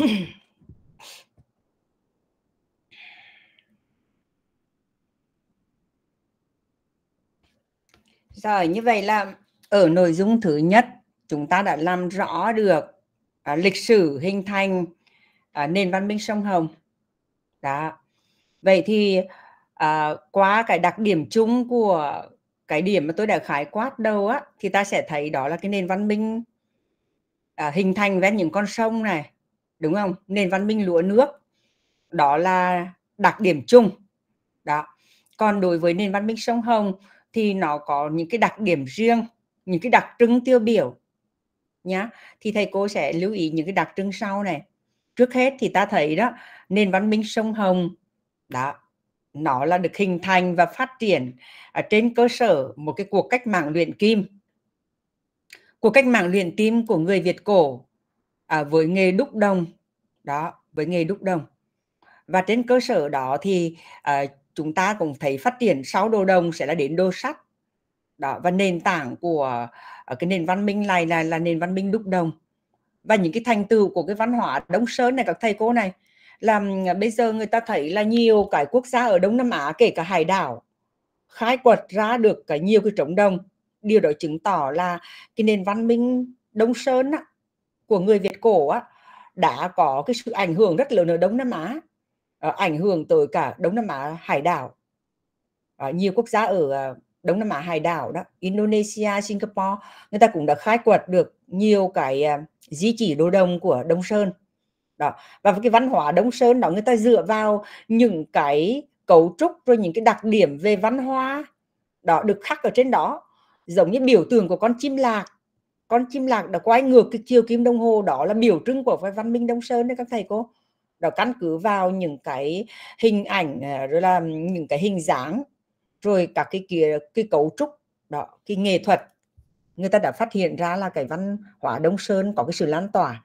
Rồi như vậy là ở nội dung thứ nhất chúng ta đã làm rõ được à, lịch sử hình thành à, nền văn minh sông Hồng. Đó. Vậy thì à, qua cái đặc điểm chung của cái điểm mà tôi đã khái quát đâu á thì ta sẽ thấy đó là cái nền văn minh à, hình thành ven những con sông này đúng không nền văn minh lúa nước đó là đặc điểm chung đó còn đối với nền văn minh sông hồng thì nó có những cái đặc điểm riêng những cái đặc trưng tiêu biểu nhá thì thầy cô sẽ lưu ý những cái đặc trưng sau này trước hết thì ta thấy đó nền văn minh sông hồng đó nó là được hình thành và phát triển ở trên cơ sở một cái cuộc cách mạng luyện kim cuộc cách mạng luyện kim của người Việt cổ à, với nghề đúc đồng đó với nghề đúc đồng và trên cơ sở đó thì à, chúng ta cũng thấy phát triển sau đồ đồng sẽ là đến đồ sắt đó và nền tảng của ở à, cái nền văn minh này là là nền văn minh đúc đồng và những cái thành tựu của cái văn hóa đông sơn này các thầy cô này làm bây giờ người ta thấy là nhiều cái quốc gia ở đông nam á kể cả hải đảo khai quật ra được cả nhiều cái trống đồng điều đó chứng tỏ là cái nền văn minh đông sơn á, của người Việt cổ á, đã có cái sự ảnh hưởng rất lớn ở Đông Nam Á, ờ, ảnh hưởng tới cả Đông Nam Á hải đảo. À, nhiều quốc gia ở ờ, Đông Nam Á hải đảo đó, Indonesia, Singapore, người ta cũng đã khai quật được nhiều cái di chỉ đồ đồng của Đông Sơn. Đó. Và cái văn hóa Đông Sơn đó người ta dựa vào những cái cấu trúc rồi những cái đặc điểm về văn hóa đó được khắc ở trên đó giống như biểu tượng của con chim lạc con chim lạc đã quay ngược cái chiều kim đồng hồ đó là biểu trưng của văn minh đông sơn đấy các thầy cô đó căn cứ vào những cái hình ảnh à, rồi là những cái hình dáng rồi các cái kia cái cấu trúc đó cái nghệ thuật người ta đã phát hiện ra là cái văn hóa đông sơn có cái sự lan tỏa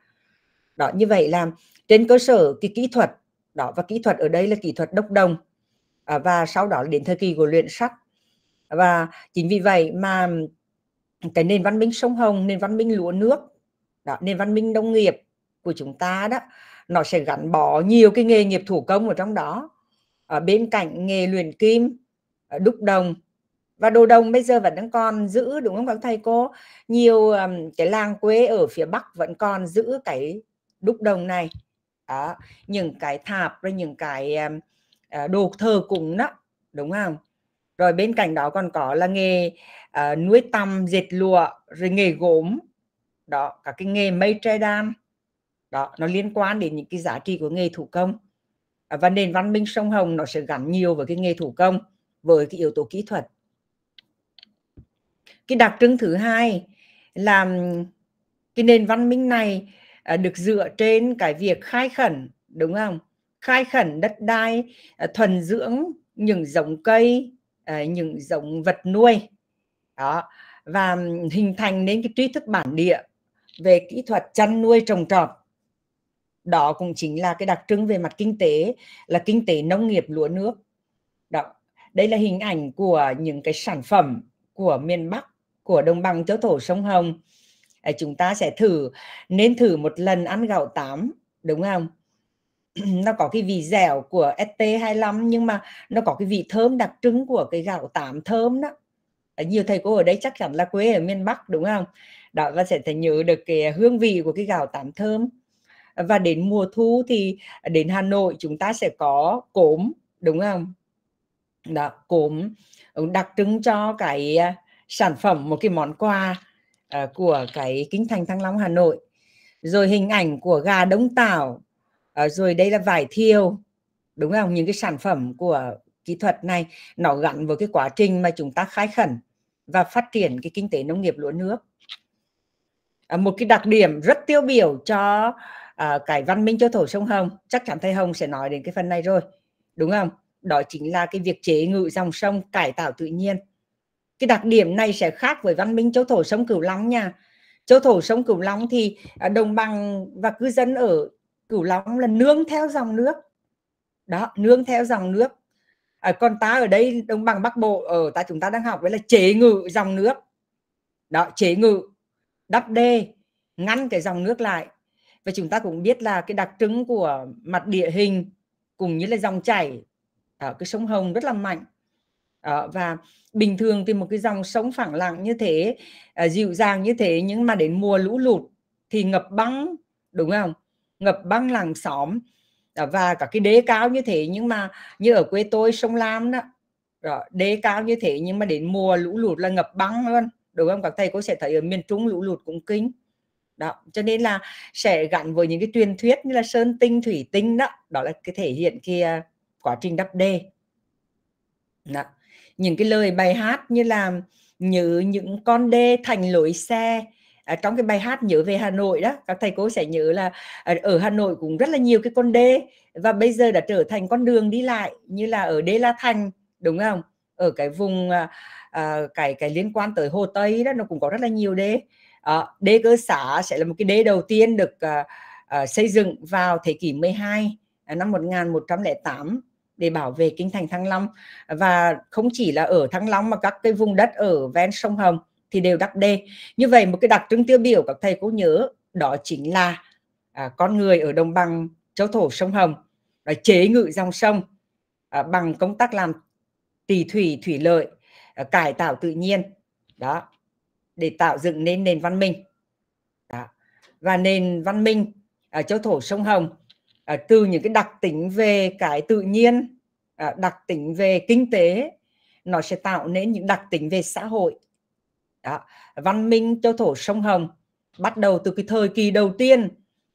đó như vậy là trên cơ sở cái kỹ thuật đó và kỹ thuật ở đây là kỹ thuật đốc đồng à, và sau đó đến thời kỳ của luyện sắt và chính vì vậy mà cái nền văn minh sông Hồng nền văn minh lúa nước đó, nền văn minh nông nghiệp của chúng ta đó nó sẽ gắn bó nhiều cái nghề nghiệp thủ công ở trong đó ở bên cạnh nghề luyện kim ờ, đúc đồng và đồ đồng bây giờ vẫn đang còn giữ đúng không các thầy cô nhiều um, cái làng quê ở phía bắc vẫn còn giữ cái đúc đồng này đó, những cái thạp rồi những cái um, đồ thờ cúng đó đúng không rồi bên cạnh đó còn có là nghề uh, nuôi tầm dệt lụa rồi nghề gốm đó cả cái nghề mây tre đan đó nó liên quan đến những cái giá trị của nghề thủ công ờ, và nền văn minh sông hồng nó sẽ gắn nhiều với cái nghề thủ công với cái yếu tố kỹ thuật cái đặc trưng thứ hai là cái nền văn minh này ờ, được dựa trên cái việc khai khẩn đúng không khai khẩn đất đai thuần dưỡng những giống cây những giống vật nuôi đó và hình thành nên cái tri thức bản địa về kỹ thuật chăn nuôi trồng trọt đó cũng chính là cái đặc trưng về mặt kinh tế là kinh tế nông nghiệp lúa nước đó đây là hình ảnh của những cái sản phẩm của miền Bắc của đồng bằng châu thổ sông Hồng chúng ta sẽ thử nên thử một lần ăn gạo tám đúng không nó có cái vị dẻo của ST25 nhưng mà nó có cái vị thơm đặc trưng của cái gạo tám thơm đó Ờ, nhiều thầy cô ở đây chắc chắn là quê ở miền Bắc đúng không đó và sẽ nhớ được cái hương vị của cái gạo tám thơm và đến mùa thu thì đến Hà Nội chúng ta sẽ có cốm đúng không đó cốm đặc trưng cho cái à, sản phẩm một cái món quà à, của cái kinh thành thăng long hà nội rồi hình ảnh của gà đông tảo ờ, rồi đây là vải thiêu đúng không những cái sản phẩm của kỹ thuật này nó gắn với cái quá trình mà chúng ta khai khẩn và phát triển cái kinh tế nông nghiệp lúa nước à, một cái đặc điểm rất tiêu biểu cho à, cái văn minh châu thổ sông Hồng chắc chắn thầy Hồng sẽ nói đến cái phần này rồi đúng không đó chính là cái việc chế ngự dòng sông cải tạo tự nhiên cái đặc điểm này sẽ khác với văn minh châu thổ sông Cửu Long nha châu thổ sông Cửu Long thì à, đồng bằng và cư dân ở Cửu Long là nương theo dòng nước đó nương theo dòng nước à, còn ta ở đây đồng bằng bắc bộ ở ta chúng ta đang học với là chế ngự dòng nước đó chế ngự đắp đê ngăn cái dòng nước lại và chúng ta cũng biết là cái đặc trưng của mặt địa hình cùng như là dòng chảy ở cái sông Hồng rất là mạnh à, và bình thường thì một cái dòng sông phẳng lặng như thế à, dịu dàng như thế nhưng mà đến mùa lũ lụt thì ngập băng đúng không ngập băng làng xóm Ờ, và cả cái đế cao như thế nhưng mà như ở quê tôi sông Lam đó rồi đế cao như thế nhưng mà đến mùa lũ lụt là ngập băng luôn đúng không các thầy cô sẽ thấy ở miền Trung lũ lụt cũng kinh đó cho nên là sẽ gắn với những cái truyền thuyết như là sơn tinh thủy tinh đó đó là cái thể hiện kia à, quá trình đắp đê đó. những cái lời bài hát như là như những con đê thành lối xe à, trong cái bài hát nhớ về Hà Nội đó các thầy cô sẽ nhớ là ờ, ở Hà Nội cũng rất là nhiều cái con đê và bây giờ đã trở thành con đường đi lại như là ở Đê La Thành đúng không ở cái vùng à, à, cái cái liên quan tới Hồ Tây đó nó cũng có rất là nhiều đê à, đê cơ xã sẽ là một cái đê đầu tiên được à, à, xây dựng vào thế kỷ 12 năm 1108 để bảo vệ kinh thành Thăng Long và không chỉ là ở Thăng Long mà các cái vùng đất ở ven sông Hồng thì đều đắp đề như vậy một cái đặc trưng tiêu biểu các thầy cô nhớ đó chính là à, con người ở đồng bằng châu thổ sông hồng là chế ngự dòng sông à, bằng công tác làm tỳ thủy thủy lợi à, cải tạo tự nhiên đó để tạo dựng nên nền văn minh đó. và nền văn minh ở châu thổ sông hồng à, từ những cái đặc tính về cái tự nhiên à, đặc tính về kinh tế nó sẽ tạo nên những đặc tính về xã hội đó. văn minh châu thổ sông hồng bắt đầu từ cái thời kỳ đầu tiên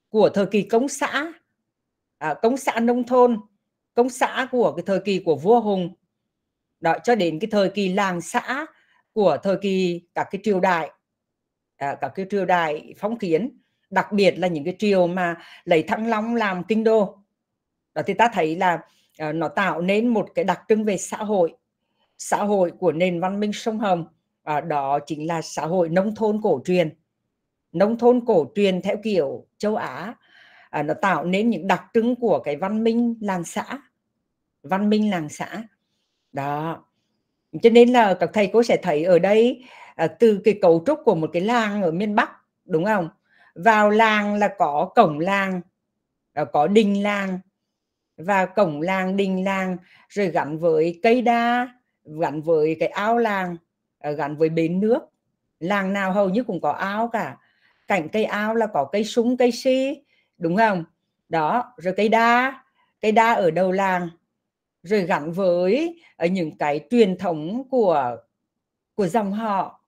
của thời kỳ công xã à, công xã nông thôn công xã của cái thời kỳ của vua hùng đó cho đến cái thời kỳ làng xã của thời kỳ các cái triều đại à, các cái triều đại phong kiến đặc biệt là những cái triều mà lấy thăng long làm kinh đô đó thì ta thấy là à, nó tạo nên một cái đặc trưng về xã hội xã hội của nền văn minh sông hồng à, đó chính là xã hội nông thôn cổ truyền nông thôn cổ truyền theo kiểu châu Á à, nó tạo nên những đặc trưng của cái văn minh làng xã văn minh làng xã đó cho nên là các thầy cô sẽ thấy ở đây à, từ cái cấu trúc của một cái làng ở miền Bắc đúng không vào làng là có cổng làng à, có đình làng và cổng làng đình làng rồi gắn với cây đa gắn với cái ao làng Ờ, gắn với bến nước làng nào hầu như cũng có ao cả cạnh cây ao là có cây súng cây si đúng không đó rồi cây đa cây đa ở đầu làng rồi gắn với ở ờ, những cái truyền thống của của dòng họ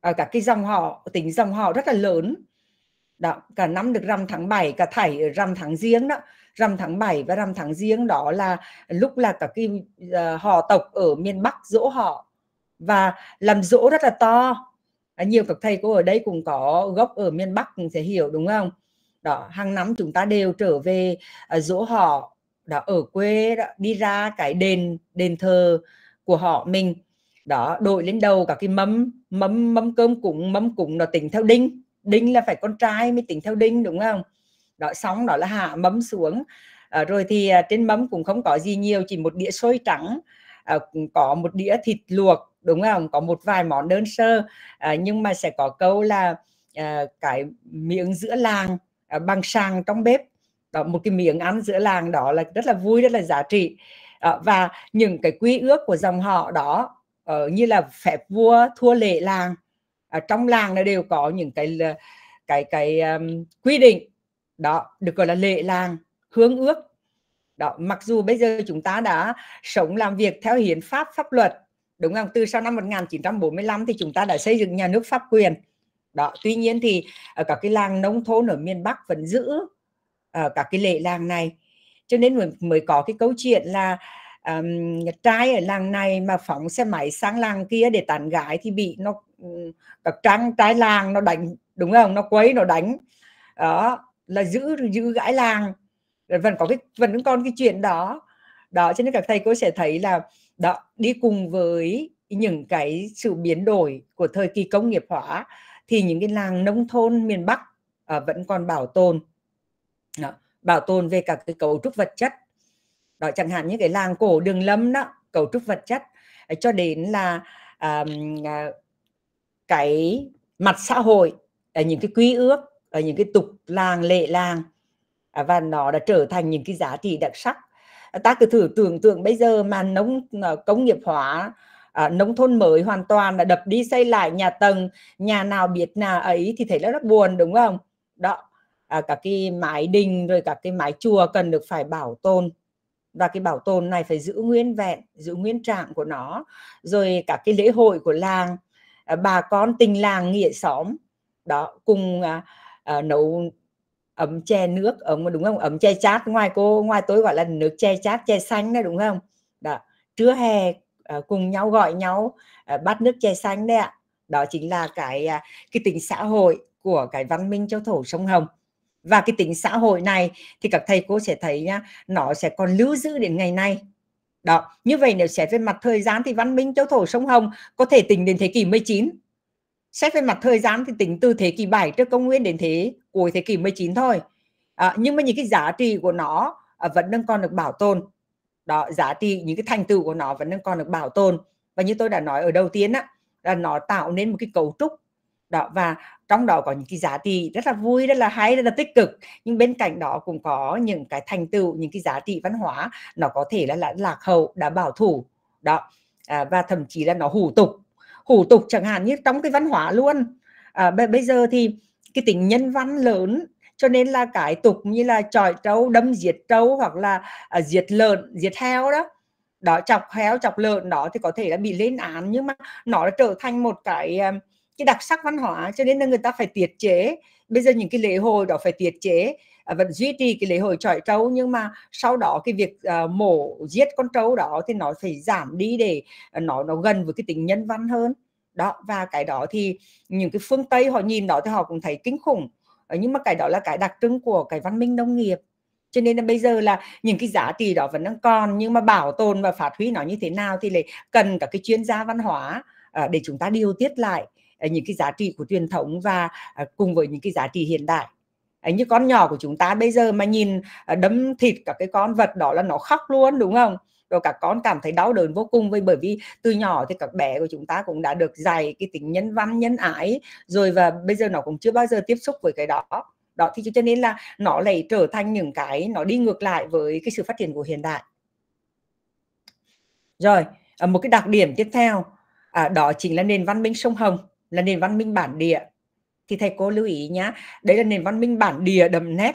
ở ờ, cả cái dòng họ tính dòng họ rất là lớn đó cả năm được rằm tháng 7 cả thảy ở rằm tháng giêng đó rằm tháng 7 và rằm tháng giêng đó là lúc là cả cái uh, họ tộc ở miền Bắc dỗ họ và làm dỗ rất là to à, nhiều các thầy cô ở đây cũng có gốc ở miền Bắc cũng sẽ hiểu đúng không đó hàng năm chúng ta đều trở về à, dỗ họ đó ở quê đó, đi ra cái đền đền thờ của họ mình đó đội lên đầu cả cái mâm mâm mâm cơm cúng mâm cúng nó tính theo đinh đinh là phải con trai mới tính theo đinh đúng không đó sóng, đó là hạ mâm xuống à, rồi thì à, trên mâm cũng không có gì nhiều chỉ một đĩa xôi trắng à, có một đĩa thịt luộc đúng không có một vài món đơn sơ à, nhưng mà sẽ có câu là à, cái miệng giữa làng à, bằng sàng trong bếp đó, một cái miệng ăn giữa làng đó là rất là vui rất là giá trị à, và những cái quy ước của dòng họ đó uh, như là phép vua thua lệ làng ở à, trong làng nó đều có những cái cái cái um, quy định đó được gọi là lệ làng hướng ước đó mặc dù bây giờ chúng ta đã sống làm việc theo hiến pháp pháp luật đúng không từ sau năm 1945 thì chúng ta đã xây dựng nhà nước pháp quyền đó tuy nhiên thì ở ờ, các cái làng nông thôn ở miền Bắc vẫn giữ ở ờ, các cái lệ làng này cho nên mới, mới có cái câu chuyện là um, trai ở làng này mà phóng xe máy sang làng kia để tán gái thì bị nó các trang trai làng nó đánh đúng không nó quấy nó đánh đó là giữ giữ gái làng vẫn có cái vẫn còn cái chuyện đó đó cho nên các thầy cô sẽ thấy là đó đi cùng với những cái sự biến đổi của thời kỳ công nghiệp hóa thì những cái làng nông thôn miền Bắc à, vẫn còn bảo tồn đó. bảo tồn về cả cái cấu trúc vật chất đó chẳng hạn như cái làng cổ đường lâm đó cấu trúc vật chất cho đến là à, cái mặt xã hội những cái quy ước những cái tục làng lệ làng à, và nó đã trở thành những cái giá trị đặc sắc Ờ, ta cứ thử tưởng tượng bây giờ mà nông ờ, công nghiệp hóa à, nông thôn mới hoàn toàn là đập đi xây lại nhà tầng nhà nào biết nhà ấy thì thấy rất là buồn đúng không đó à, cả cái mái đình rồi cả cái mái chùa cần được phải bảo tồn và cái bảo tồn này phải giữ nguyên vẹn giữ nguyên trạng của nó rồi cả cái lễ hội của làng à, bà con tình làng nghĩa xóm đó cùng à, à, nấu ấm che nước ấm đúng không ấm che chát ngoài cô ngoài tôi gọi là nước che chát che xanh đó đúng không đó trưa hè à, cùng nhau gọi nhau à, bắt nước che xanh đấy ạ đó chính là cái à, cái tính xã hội của cái văn minh châu thổ sông hồng và cái tính xã hội này thì các thầy cô sẽ thấy nhá nó sẽ còn lưu giữ đến ngày nay đó như vậy nếu xét về mặt thời gian thì văn minh châu thổ sông hồng có thể tính đến thế kỷ 19 xét về mặt thời gian thì tính từ thế kỷ 7 trước công nguyên đến thế cuối thế kỷ 19 thôi à, nhưng mà những cái giá trị của nó à, vẫn đang còn được bảo tồn đó giá trị những cái thành tựu của nó vẫn đang còn được bảo tồn và như tôi đã nói ở đầu tiên á là nó tạo nên một cái cấu trúc đó và trong đó có những cái giá trị rất là vui rất là hay rất là tích cực nhưng bên cạnh đó cũng có những cái thành tựu những cái giá trị văn hóa nó có thể là, là lạc hậu đã bảo thủ đó à, và thậm chí là nó hủ tục hủ tục chẳng hạn như trong cái văn hóa luôn à, bây giờ thì cái tính nhân văn lớn cho nên là cái tục như là tròi trâu đâm diệt trâu hoặc là à, diệt lợn diệt heo đó đó chọc heo chọc lợn đó thì có thể là bị lên án nhưng mà nó đã trở thành một cái à, cái đặc sắc văn hóa cho nên là người ta phải tiết chế bây giờ những cái lễ hội đó phải tiết chế À, vẫn duy trì cái lễ hội trọi trâu nhưng mà sau đó cái việc uh, mổ giết con trâu đó thì nó phải giảm đi để à, nó nó gần với cái tính nhân văn hơn đó và cái đó thì những cái phương tây họ nhìn đó thì họ cũng thấy kinh khủng ờ, nhưng mà cái đó là cái đặc trưng của cái văn minh nông nghiệp cho nên là bây giờ là những cái giá trị đó vẫn đang còn nhưng mà bảo tồn và phát huy nó như thế nào thì lại cần cả cái chuyên gia văn hóa để chúng ta điều tiết lại những cái giá trị của truyền thống và cùng với những cái giá trị hiện đại ấy như con nhỏ của chúng ta bây giờ mà nhìn à, đấm thịt các cái con vật đó là nó khóc luôn đúng không rồi cả con cảm thấy đau đớn vô cùng với bởi vì từ nhỏ thì các bé của chúng ta cũng đã được dạy cái tính nhân văn nhân ái rồi và bây giờ nó cũng chưa bao giờ tiếp xúc với cái đó đó thì cho nên là nó lại trở thành những cái nó đi ngược lại với cái sự phát triển của hiện đại rồi à, một cái đặc điểm tiếp theo à, đó chính là nền văn minh sông Hồng là nền văn minh bản địa thì thầy cô lưu ý nhá đấy là nền văn minh bản địa đậm nét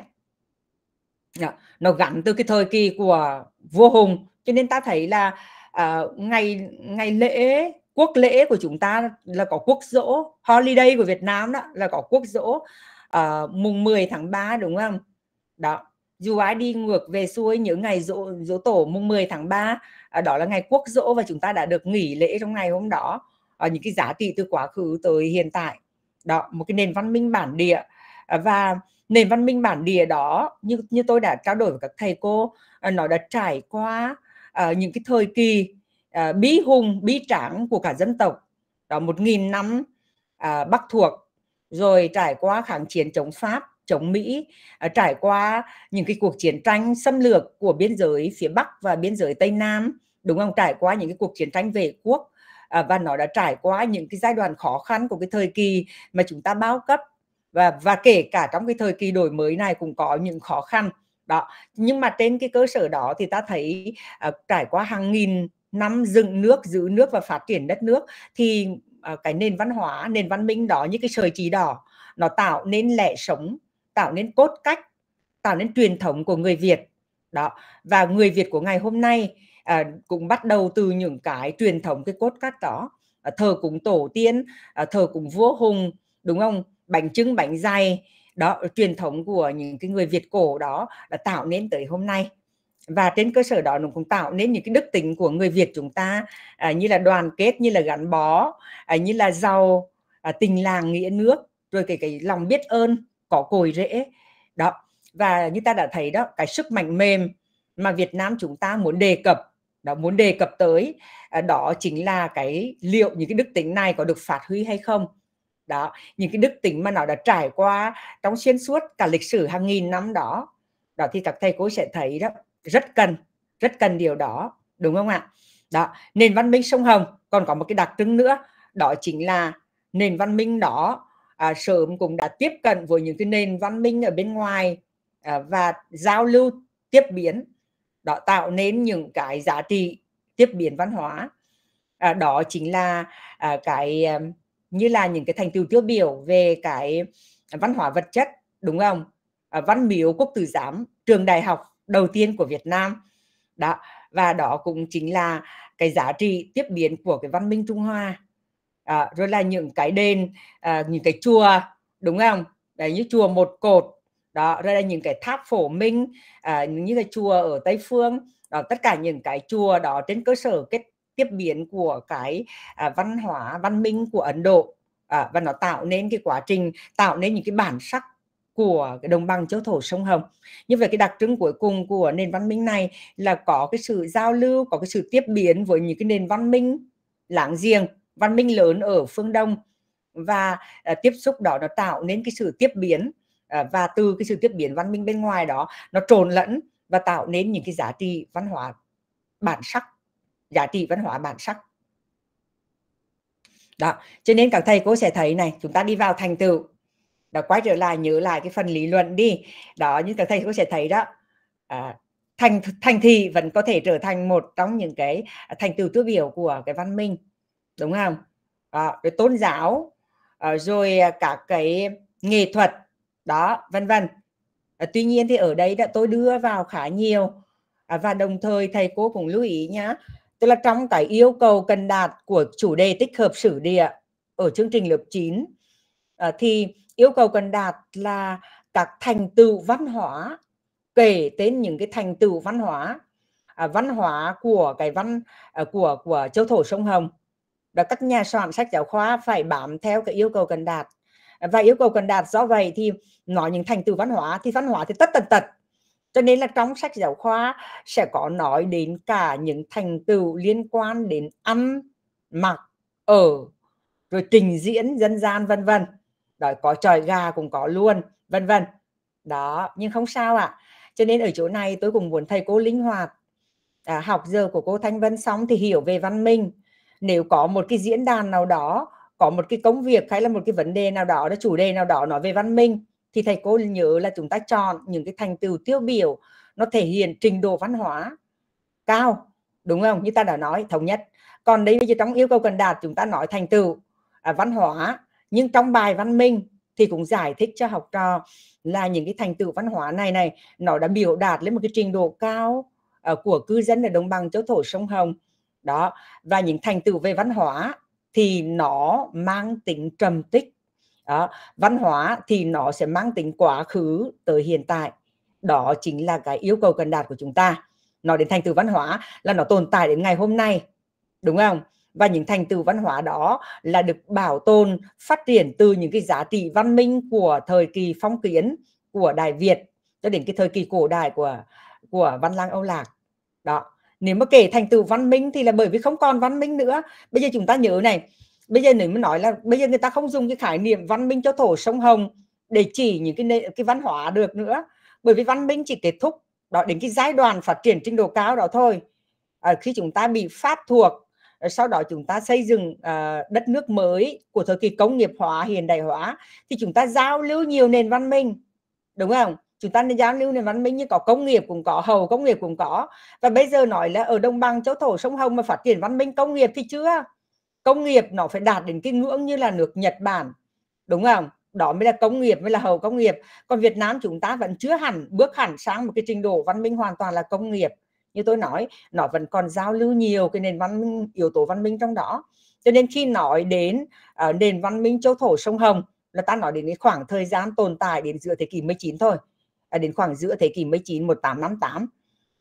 dạ, nó gắn từ cái thời kỳ của vua hùng cho nên ta thấy là à, ngày ngày lễ quốc lễ của chúng ta là có quốc dỗ holiday của Việt Nam đó là có quốc dỗ à, mùng 10 tháng 3 đúng không đó dù ai đi ngược về xuôi những ngày dỗ, dỗ tổ mùng 10 tháng 3 à, đó là ngày quốc dỗ và chúng ta đã được nghỉ lễ trong ngày hôm đó ở à, những cái giá trị từ quá khứ tới hiện tại đó một cái nền văn minh bản địa à, và nền văn minh bản địa đó như như tôi đã trao đổi với các thầy cô à, nó đã trải qua uh, những cái thời kỳ uh, bí hùng bí tráng của cả dân tộc đó một nghìn năm uh, bắc thuộc rồi trải qua kháng chiến chống pháp chống mỹ uh, trải qua những cái cuộc chiến tranh xâm lược của biên giới phía bắc và biên giới tây nam đúng không trải qua những cái cuộc chiến tranh về quốc À, và nó đã trải qua những cái giai đoạn khó khăn của cái thời kỳ mà chúng ta bao cấp và và kể cả trong cái thời kỳ đổi mới này cũng có những khó khăn đó nhưng mà trên cái cơ sở đó thì ta thấy à, trải qua hàng nghìn năm dựng nước giữ nước và phát triển đất nước thì à, cái nền văn hóa nền văn minh đó như cái sợi chỉ đỏ nó tạo nên lẽ sống tạo nên cốt cách tạo nên truyền thống của người Việt đó và người Việt của ngày hôm nay à, cũng bắt đầu từ những cái truyền thống cái cốt cách đó à, thờ cúng tổ tiên à, thờ cúng vua hùng đúng không bánh trưng bánh dày đó truyền thống của những cái người Việt cổ đó đã tạo nên tới hôm nay và trên cơ sở đó nó cũng tạo nên những cái đức tính của người Việt chúng ta à, như là đoàn kết như là gắn bó à, như là giàu à, tình làng nghĩa nước rồi cái cái lòng biết ơn có cồi rễ đó và như ta đã thấy đó cái sức mạnh mềm mà Việt Nam chúng ta muốn đề cập đó muốn đề cập tới à, đó chính là cái liệu những cái đức tính này có được phát huy hay không đó những cái đức tính mà nó đã trải qua trong xuyên suốt cả lịch sử hàng nghìn năm đó đó thì các thầy cô sẽ thấy đó rất cần rất cần điều đó đúng không ạ đó nền văn minh sông hồng còn có một cái đặc trưng nữa đó chính là nền văn minh đó à, sớm cũng đã tiếp cận với những cái nền văn minh ở bên ngoài à, và giao lưu tiếp biến đó tạo nên những cái giá trị tiếp biến văn hóa à, đó chính là à, cái à, như là những cái thành tựu tiêu biểu về cái văn hóa vật chất đúng không à, văn miếu quốc tử giám trường đại học đầu tiên của Việt Nam đó và đó cũng chính là cái giá trị tiếp biến của cái văn minh Trung Hoa à, rồi là những cái đền à, những cái chùa đúng không đấy như chùa một cột đó rồi là những cái tháp phổ minh à, những cái chùa ở tây phương đó, tất cả những cái chùa đó trên cơ sở kết tiếp biến của cái à, văn hóa văn minh của ấn độ à, và nó tạo nên cái quá trình tạo nên những cái bản sắc của cái đồng bằng châu thổ sông Hồng. Như vậy cái đặc trưng cuối cùng của nền văn minh này là có cái sự giao lưu, có cái sự tiếp biến với những cái nền văn minh láng giềng, văn minh lớn ở phương Đông và à, tiếp xúc đó nó tạo nên cái sự tiếp biến À, và từ cái sự tiếp biến văn minh bên ngoài đó nó trộn lẫn và tạo nên những cái giá trị văn hóa bản sắc giá trị văn hóa bản sắc đó cho nên các thầy cô sẽ thấy này chúng ta đi vào thành tựu đã quay trở lại nhớ lại cái phần lý luận đi đó như các thầy cô sẽ thấy đó à, thành thành thị vẫn có thể trở thành một trong những cái thành tựu tiêu biểu của cái văn minh đúng không à, rồi tôn giáo ờ, rồi à, các cái nghệ thuật đó vân vân à, tuy nhiên thì ở đây đã tôi đưa vào khá nhiều à, và đồng thời thầy cô cũng lưu ý nhá tức là trong cái yêu cầu cần đạt của chủ đề tích hợp sử địa ở chương trình lớp 9 à, thì yêu cầu cần đạt là các thành tựu văn hóa kể đến những cái thành tựu văn hóa à, văn hóa của cái văn à, của của châu thổ sông hồng và các nhà soạn sách giáo khoa phải bám theo cái yêu cầu cần đạt và yêu cầu cần đạt do vậy thì nói những thành tựu văn hóa thì văn hóa thì tất tần tật cho nên là trong sách giáo khoa sẽ có nói đến cả những thành tựu liên quan đến ăn mặc ở rồi trình diễn dân gian vân vân đó có trời gà cũng có luôn vân vân đó nhưng không sao ạ à. cho nên ở chỗ này tôi cũng muốn thầy cô linh hoạt à, học giờ của cô thanh vân xong thì hiểu về văn minh nếu có một cái diễn đàn nào đó có một cái công việc hay là một cái vấn đề nào đó là chủ đề nào đó nói về văn minh thì thầy cô nhớ là chúng ta chọn những cái thành tựu tiêu biểu nó thể hiện trình độ văn hóa cao đúng không như ta đã nói thống nhất còn đây bây giờ trong yêu cầu cần đạt chúng ta nói thành tựu à, văn hóa nhưng trong bài văn minh thì cũng giải thích cho học trò là những cái thành tựu văn hóa này này nó đã biểu đạt lên một cái trình độ cao uh, của cư dân ở đồng bằng châu thổ sông hồng đó và những thành tựu về văn hóa thì nó mang tính trầm tích đó. văn hóa thì nó sẽ mang tính quá khứ tới hiện tại đó chính là cái yêu cầu cần đạt của chúng ta nó đến thành tựu văn hóa là nó tồn tại đến ngày hôm nay đúng không và những thành tựu văn hóa đó là được bảo tồn phát triển từ những cái giá trị văn minh của thời kỳ phong kiến của đại việt cho đến cái thời kỳ cổ đại của của văn lang âu lạc đó nếu mà kể thành tựu văn minh thì là bởi vì không còn văn minh nữa bây giờ chúng ta nhớ này bây giờ nếu mới nói là bây giờ người ta không dùng cái khái niệm văn minh cho thổ sông hồng để chỉ những cái cái văn hóa được nữa bởi vì văn minh chỉ kết thúc đó đến cái giai đoạn phát triển trình độ cao đó thôi à, khi chúng ta bị phát thuộc sau đó chúng ta xây dựng à, đất nước mới của thời kỳ công nghiệp hóa hiện đại hóa thì chúng ta giao lưu nhiều nền văn minh đúng không chúng ta nên giao lưu nền văn minh như có công nghiệp cũng có hầu công nghiệp cũng có và bây giờ nói là ở đồng bằng châu thổ sông hồng mà phát triển văn minh công nghiệp thì chưa công nghiệp nó phải đạt đến cái ngưỡng như là nước Nhật Bản đúng không đó mới là công nghiệp mới là hậu công nghiệp còn Việt Nam chúng ta vẫn chưa hẳn bước hẳn sang một cái trình độ văn minh hoàn toàn là công nghiệp như tôi nói nó vẫn còn giao lưu nhiều cái nền văn minh yếu tố văn minh trong đó cho nên khi nói đến uh, nền văn minh châu thổ sông Hồng là ta nói đến cái khoảng thời gian tồn tại đến giữa thế kỷ 19 thôi à, đến khoảng giữa thế kỷ 19 1858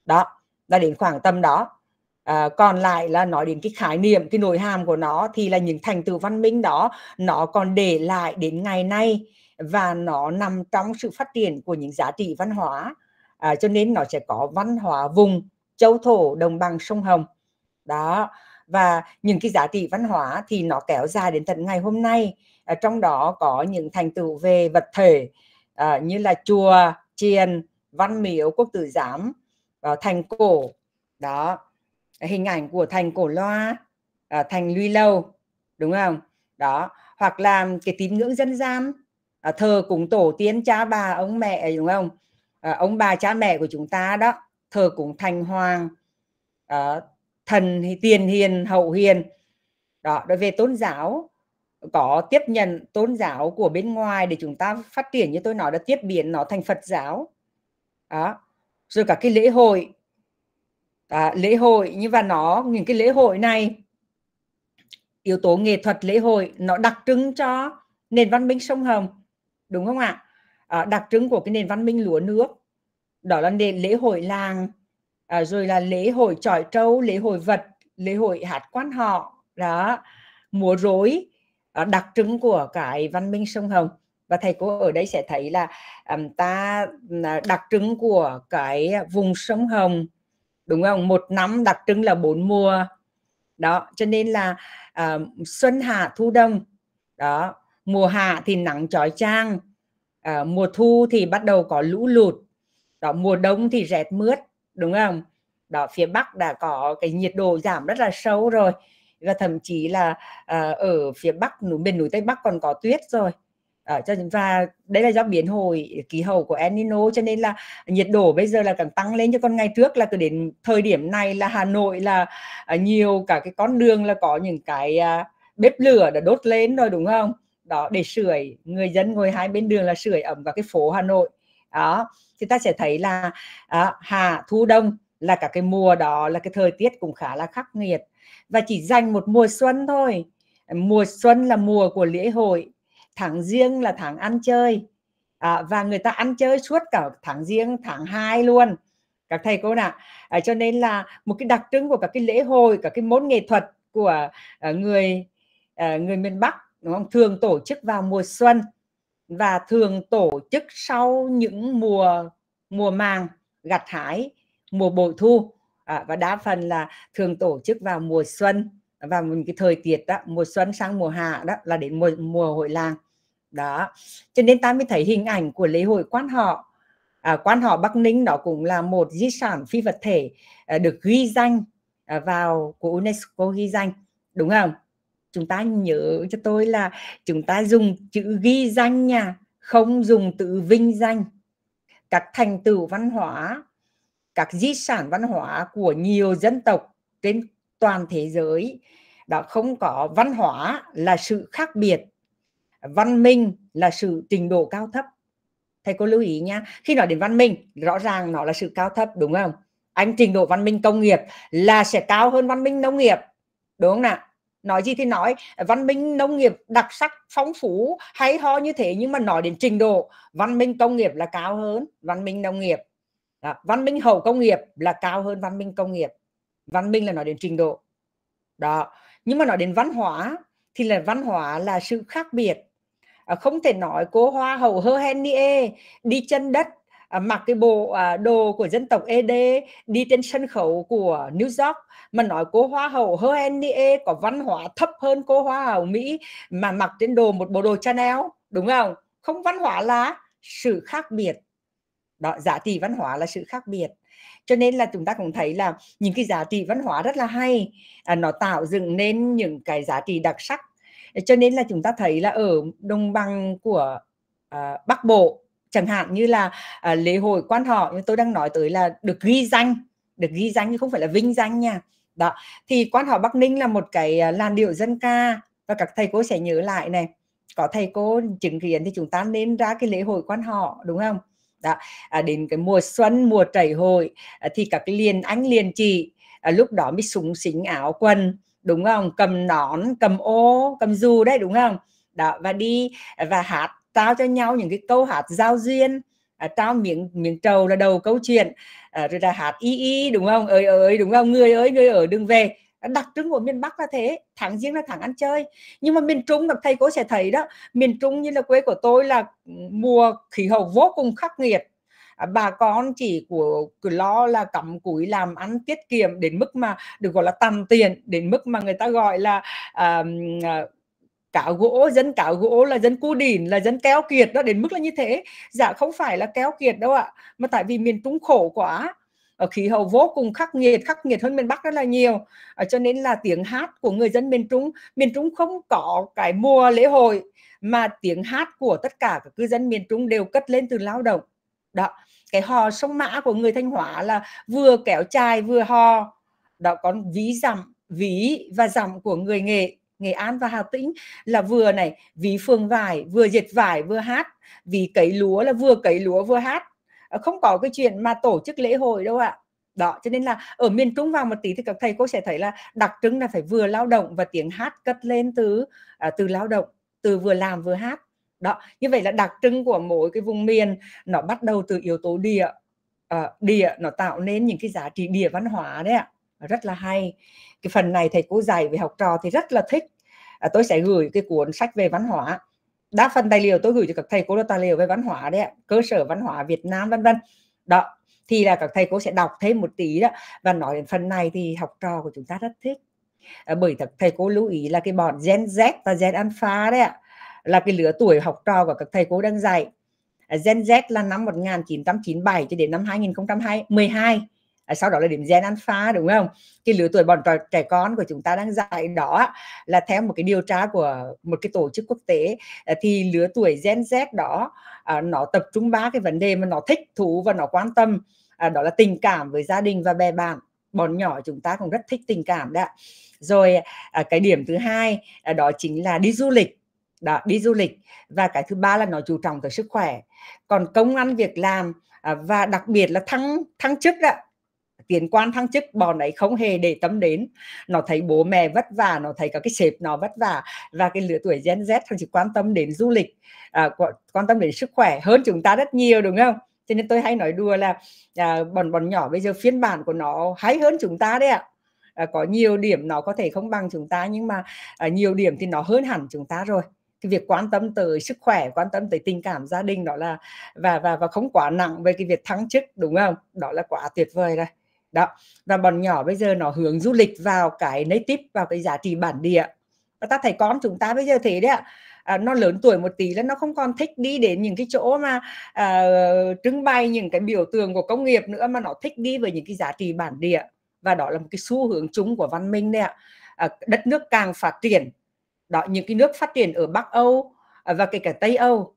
đó là đến khoảng tầm đó À, còn lại là nói đến cái khái niệm cái nội hàm của nó thì là những thành tựu văn minh đó nó còn để lại đến ngày nay và nó nằm trong sự phát triển của những giá trị văn hóa à, cho nên nó sẽ có văn hóa vùng châu thổ đồng bằng sông hồng đó và những cái giá trị văn hóa thì nó kéo dài đến tận ngày hôm nay à, trong đó có những thành tựu về vật thể à, như là chùa chiền văn miếu quốc tử giám à, thành cổ đó hình ảnh của thành cổ loa à, thành luy lâu đúng không đó hoặc là cái tín ngưỡng dân gian à, thờ cúng tổ tiên cha bà ông mẹ đúng không à, ông bà cha mẹ của chúng ta đó thờ cúng thành hoàng à, thần tiền hiền hậu hiền đó đối về tôn giáo có tiếp nhận tôn giáo của bên ngoài để chúng ta phát triển như tôi nói là tiếp biến nó thành Phật giáo đó rồi cả cái lễ hội à, lễ hội như và nó những cái lễ hội này yếu tố nghệ thuật lễ hội nó đặc trưng cho nền văn minh sông Hồng đúng không ạ à, đặc trưng của cái nền văn minh lúa nước đó là nền lễ hội làng à, rồi là lễ hội trọi trâu lễ hội vật lễ hội hạt quan họ đó múa rối ờ, đặc trưng của cái văn minh sông Hồng và thầy cô ở đây sẽ thấy là um, ta à, đặc trưng của cái vùng sông Hồng đúng không một năm đặc trưng là bốn mùa đó cho nên là uh, xuân hạ thu đông đó mùa hạ thì nắng chói chang uh, mùa thu thì bắt đầu có lũ lụt đó mùa đông thì rét mướt đúng không đó phía bắc đã có cái nhiệt độ giảm rất là sâu rồi và thậm chí là uh, ở phía bắc núi miền núi tây bắc còn có tuyết rồi ở ờ, cho chúng ta đấy là do biến hồi khí hậu của El Nino cho nên là nhiệt độ bây giờ là càng tăng lên cho con ngày trước là cứ đến thời điểm này là Hà Nội là à, nhiều cả cái con đường là có những cái à, bếp lửa đã đốt lên rồi đúng không đó để sưởi người dân ngồi hai bên đường là sưởi ẩm vào cái phố Hà Nội đó thì ta sẽ thấy là à, hạ thu đông là cả cái mùa đó là cái thời tiết cũng khá là khắc nghiệt và chỉ dành một mùa xuân thôi mùa xuân là mùa của lễ hội tháng riêng là tháng ăn chơi à, và người ta ăn chơi suốt cả tháng riêng tháng 2 luôn các thầy cô nè à, cho nên là một cái đặc trưng của các cái lễ hội các cái môn nghệ thuật của à, người à, người miền Bắc đúng không thường tổ chức vào mùa xuân và thường tổ chức sau những mùa mùa màng gặt hái mùa bội thu à, và đa phần là thường tổ chức vào mùa xuân và mình cái thời tiết đó mùa xuân sang mùa hạ đó là đến mùa mùa hội làng đó cho nên ta mới thấy hình ảnh của lễ hội quan họ à, quan họ bắc ninh đó cũng là một di sản phi vật thể à, được ghi danh à, vào của unesco ghi danh đúng không chúng ta nhớ cho tôi là chúng ta dùng chữ ghi danh nha không dùng từ vinh danh các thành tựu văn hóa các di sản văn hóa của nhiều dân tộc trên toàn thế giới đã không có văn hóa là sự khác biệt văn minh là sự trình độ cao thấp thầy cô lưu ý nha khi nói đến văn minh rõ ràng nó là sự cao thấp đúng không anh trình độ văn minh công nghiệp là sẽ cao hơn văn minh nông nghiệp đúng không nào nói gì thì nói văn minh nông nghiệp đặc sắc phong phú hay ho như thế nhưng mà nói đến trình độ văn minh công nghiệp là cao hơn văn minh nông nghiệp đó. văn minh hậu công nghiệp là cao hơn văn minh công nghiệp văn minh là nói đến trình độ đó nhưng mà nói đến văn hóa thì là văn hóa là sự khác biệt à, không thể nói cô hoa hậu hơ henie đi chân đất à, mặc cái bộ à, đồ của dân tộc ED đi trên sân khấu của New York mà nói cô hoa hậu hơ henie có văn hóa thấp hơn cô hoa hậu Mỹ mà mặc trên đồ một bộ đồ Chanel đúng không không văn hóa là sự khác biệt đó giá trị văn hóa là sự khác biệt cho nên là chúng ta cũng thấy là những cái giá trị văn hóa rất là hay à, nó tạo dựng nên những cái giá trị đặc sắc cho nên là chúng ta thấy là ở đồng bằng của à, bắc bộ chẳng hạn như là à, lễ hội quan họ như tôi đang nói tới là được ghi danh được ghi danh chứ không phải là vinh danh nha đó thì quan họ bắc ninh là một cái à, làn điệu dân ca và các thầy cô sẽ nhớ lại này có thầy cô chứng kiến thì chúng ta nên ra cái lễ hội quan họ đúng không đó à, đến cái mùa xuân mùa trảy hội à, thì các liền anh liền chị à, lúc đó mới súng xính áo quần đúng không cầm nón cầm ô cầm dù đấy đúng không đó và đi và hát trao cho nhau những cái câu hát giao duyên à, trao miệng miệng trầu là đầu câu chuyện à, rồi là hát y y đúng không ơi ơi đúng không người ơi người ở đừng về đặc trưng của miền Bắc là thế tháng riêng là tháng ăn chơi nhưng mà miền Trung là thầy cô sẽ thấy đó miền Trung như là quê của tôi là mùa khí hậu vô cùng khắc nghiệt à, bà con chỉ của cứ lo là cắm cúi làm ăn tiết kiệm đến mức mà được gọi là tằn tiền đến mức mà người ta gọi là uh, à, à, cáo gỗ dân cáo gỗ là dân cu đỉn là dân kéo kiệt đó đến mức là như thế dạ không phải là kéo kiệt đâu ạ mà tại vì miền trung khổ quá khí hậu vô cùng khắc nghiệt khắc nghiệt hơn miền Bắc rất là nhiều ờ, cho nên là tiếng hát của người dân miền Trung miền Trung không có cái mùa lễ hội mà tiếng hát của tất cả các cư dân miền Trung đều cất lên từ lao động đó cái hò sông mã của người Thanh Hóa là vừa kéo chài vừa hò đó còn ví dặm ví và dặm của người nghệ Nghệ An và Hà Tĩnh là vừa này ví phường vải vừa dệt vải vừa hát ví cấy lúa là vừa cấy lúa vừa hát Ờ, không có cái chuyện mà tổ chức lễ hội đâu ạ đó cho nên là ở miền trung vào một tí thì các thầy cô sẽ thấy là đặc trưng là phải vừa lao động và tiếng hát cất lên từ à, từ lao động từ vừa làm vừa hát đó như vậy là đặc trưng của mỗi cái vùng miền nó bắt đầu từ yếu tố địa à, địa nó tạo nên những cái giá trị địa văn hóa đấy ạ rất là hay cái phần này thầy cô dạy về học trò thì rất là thích à, tôi sẽ gửi cái cuốn sách về văn hóa đa phần tài liệu tôi gửi cho các thầy cô là tài liệu về văn hóa đấy ạ cơ sở văn hóa Việt Nam vân vân đó thì là các thầy cô sẽ đọc thêm một tí đó và nói đến phần này thì học trò của chúng ta rất thích ờ, bởi các thầy cô lưu ý là cái bọn Gen Z và Gen Alpha đấy ạ là cái lứa tuổi học trò của các thầy cô đang dạy ờ, Gen Z là năm 1997 cho đến năm 2012 À, sau đó là điểm gen alpha đúng không cái lứa tuổi bọn trẻ con của chúng ta đang dạy đó là theo một cái điều tra của một cái tổ chức quốc tế à, thì lứa tuổi gen z đó à, nó tập trung ba cái vấn đề mà nó thích thú và nó quan tâm đó là tình cảm với gia đình và bè bạn bọn nhỏ chúng ta cũng rất thích tình cảm đó rồi cái điểm thứ hai đó chính là đi du lịch đó đi du lịch và cái thứ ba là nó chú trọng tới sức khỏe còn công ăn việc làm và đặc biệt là thăng thăng chức đó tiền quan thăng chức bọn ấy không hề để tâm đến nó thấy bố mẹ vất vả nó thấy cả cái sếp nó vất vả và cái lứa tuổi Gen Z thằng chỉ quan tâm đến du lịch à, quan tâm đến sức khỏe hơn chúng ta rất nhiều đúng không cho nên tôi hay nói đùa là à, bọn bọn nhỏ bây giờ phiên bản của nó hay hơn chúng ta đấy ạ à, có nhiều điểm nó có thể không bằng chúng ta nhưng mà à, nhiều điểm thì nó hơn hẳn chúng ta rồi cái việc quan tâm tới sức khỏe quan tâm tới tình cảm gia đình đó là và và và không quá nặng về cái việc thăng chức đúng không đó là quá tuyệt vời rồi đó và bọn nhỏ bây giờ nó hướng du lịch vào cái native vào cái giá trị bản địa và ta thấy con chúng ta bây giờ thế đấy ạ à, nó lớn tuổi một tí là nó không còn thích đi đến những cái chỗ mà à, trưng bày những cái biểu tượng của công nghiệp nữa mà nó thích đi với những cái giá trị bản địa và đó là một cái xu hướng chung của văn minh đấy ạ à, đất nước càng phát triển đó những cái nước phát triển ở Bắc Âu à, và kể cả Tây Âu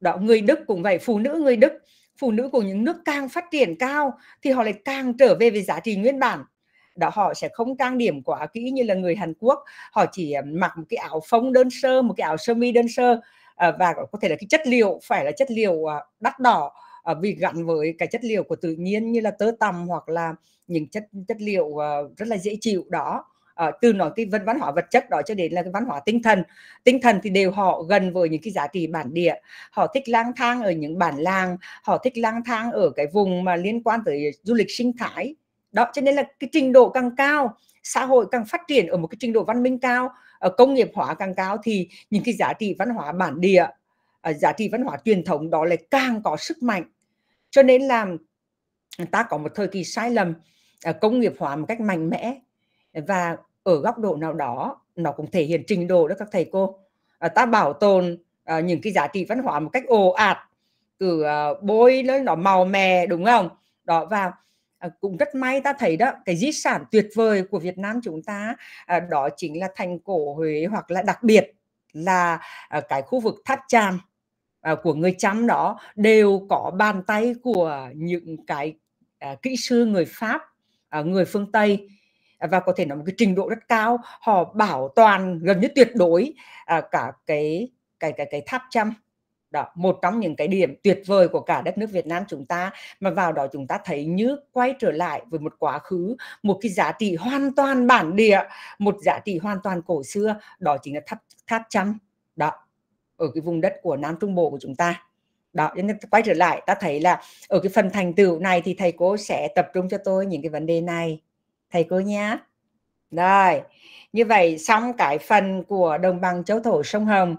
đó người Đức cũng vậy phụ nữ người Đức phụ nữ của những nước càng phát triển cao thì họ lại càng trở về với giá trị nguyên bản đó họ sẽ không trang điểm quá kỹ như là người Hàn Quốc họ chỉ ờ, mặc một cái áo phông đơn sơ một cái áo sơ mi đơn sơ ờ, và có thể là cái chất liệu phải là chất liệu ờ, đắt đỏ vì gắn với cái chất liệu của tự nhiên như là tơ tằm hoặc là những chất chất liệu rất là dễ chịu đó uh, từ nói cái văn, văn hóa vật chất đó cho đến là cái văn hóa tinh thần tinh thần thì đều họ gần với những cái giá trị bản địa họ thích lang thang ở những bản làng họ thích lang thang ở cái vùng mà liên quan tới du lịch sinh thái đó cho nên là cái trình độ càng cao xã hội càng phát triển ở một cái trình độ văn minh cao ở công nghiệp hóa càng cao thì những cái giá trị văn hóa bản địa ờ, giá trị văn hóa truyền thống đó lại càng có sức mạnh cho nên là ta có một thời kỳ sai lầm ờ, công nghiệp hóa một cách mạnh mẽ và ở góc độ nào đó nó cũng thể hiện trình độ đó các thầy cô à, ta bảo tồn à, những cái giá trị văn hóa một cách ồ ạt từ à, bôi nó nó màu mè đúng không đó và à, cũng rất may ta thấy đó cái di sản tuyệt vời của Việt Nam chúng ta à, đó chính là thành cổ Huế hoặc là đặc biệt là à, cái khu vực tháp tràm à, của người Chăm đó đều có bàn tay của những cái à, kỹ sư người Pháp à, người phương Tây À, và có thể nói một cái trình độ rất cao họ bảo toàn gần như tuyệt đối à, cả cái cái cái cái tháp trăm đó một trong những cái điểm tuyệt vời của cả đất nước Việt Nam chúng ta mà vào đó chúng ta thấy như quay trở lại với một quá khứ một cái giá trị hoàn toàn bản địa một giá trị hoàn toàn cổ xưa đó chính là tháp tháp trăm đó ở cái vùng đất của Nam Trung Bộ của chúng ta đó nên quay trở lại ta thấy là ở cái phần thành tựu này thì thầy cô sẽ tập trung cho tôi những cái vấn đề này thầy cô nhé rồi như vậy xong cái phần của đồng bằng châu thổ sông hồng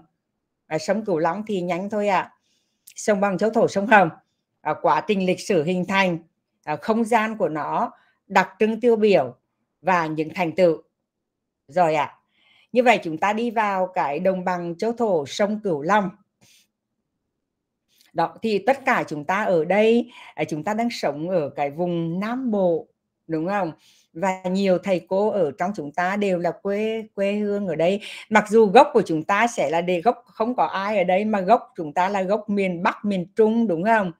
à, sông cửu long thì nhánh thôi ạ à. sông bằng châu thổ sông hồng à, quá trình lịch sử hình thành à, không gian của nó đặc trưng tiêu biểu và những thành tựu rồi ạ à. như vậy chúng ta đi vào cái đồng bằng châu thổ sông cửu long đó thì tất cả chúng ta ở đây à, chúng ta đang sống ở cái vùng nam bộ đúng không và nhiều thầy cô ở trong chúng ta đều là quê quê hương ở đây mặc dù gốc của chúng ta sẽ là đề gốc không có ai ở đây mà gốc chúng ta là gốc miền Bắc miền Trung đúng không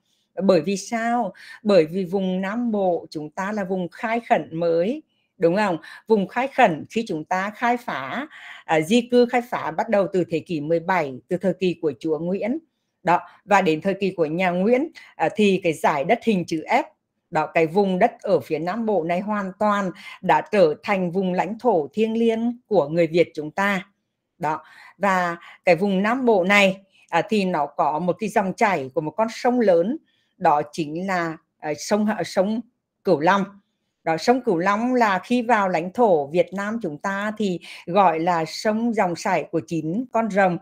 bởi vì sao bởi vì vùng Nam Bộ chúng ta là vùng khai khẩn mới đúng không vùng khai khẩn khi chúng ta khai phá à, di cư khai phá bắt đầu từ thế kỷ 17 từ thời kỳ của chúa Nguyễn đó và đến thời kỳ của nhà Nguyễn à, thì cái giải đất hình chữ F đó cái vùng đất ở phía Nam Bộ này hoàn toàn đã trở thành vùng lãnh thổ thiêng liêng của người Việt chúng ta đó và cái vùng Nam Bộ này à, thì nó có một cái dòng chảy của một con sông lớn đó chính là à, sông sông Cửu Long đó sông Cửu Long là khi vào lãnh thổ Việt Nam chúng ta thì gọi là sông dòng chảy của chín con rồng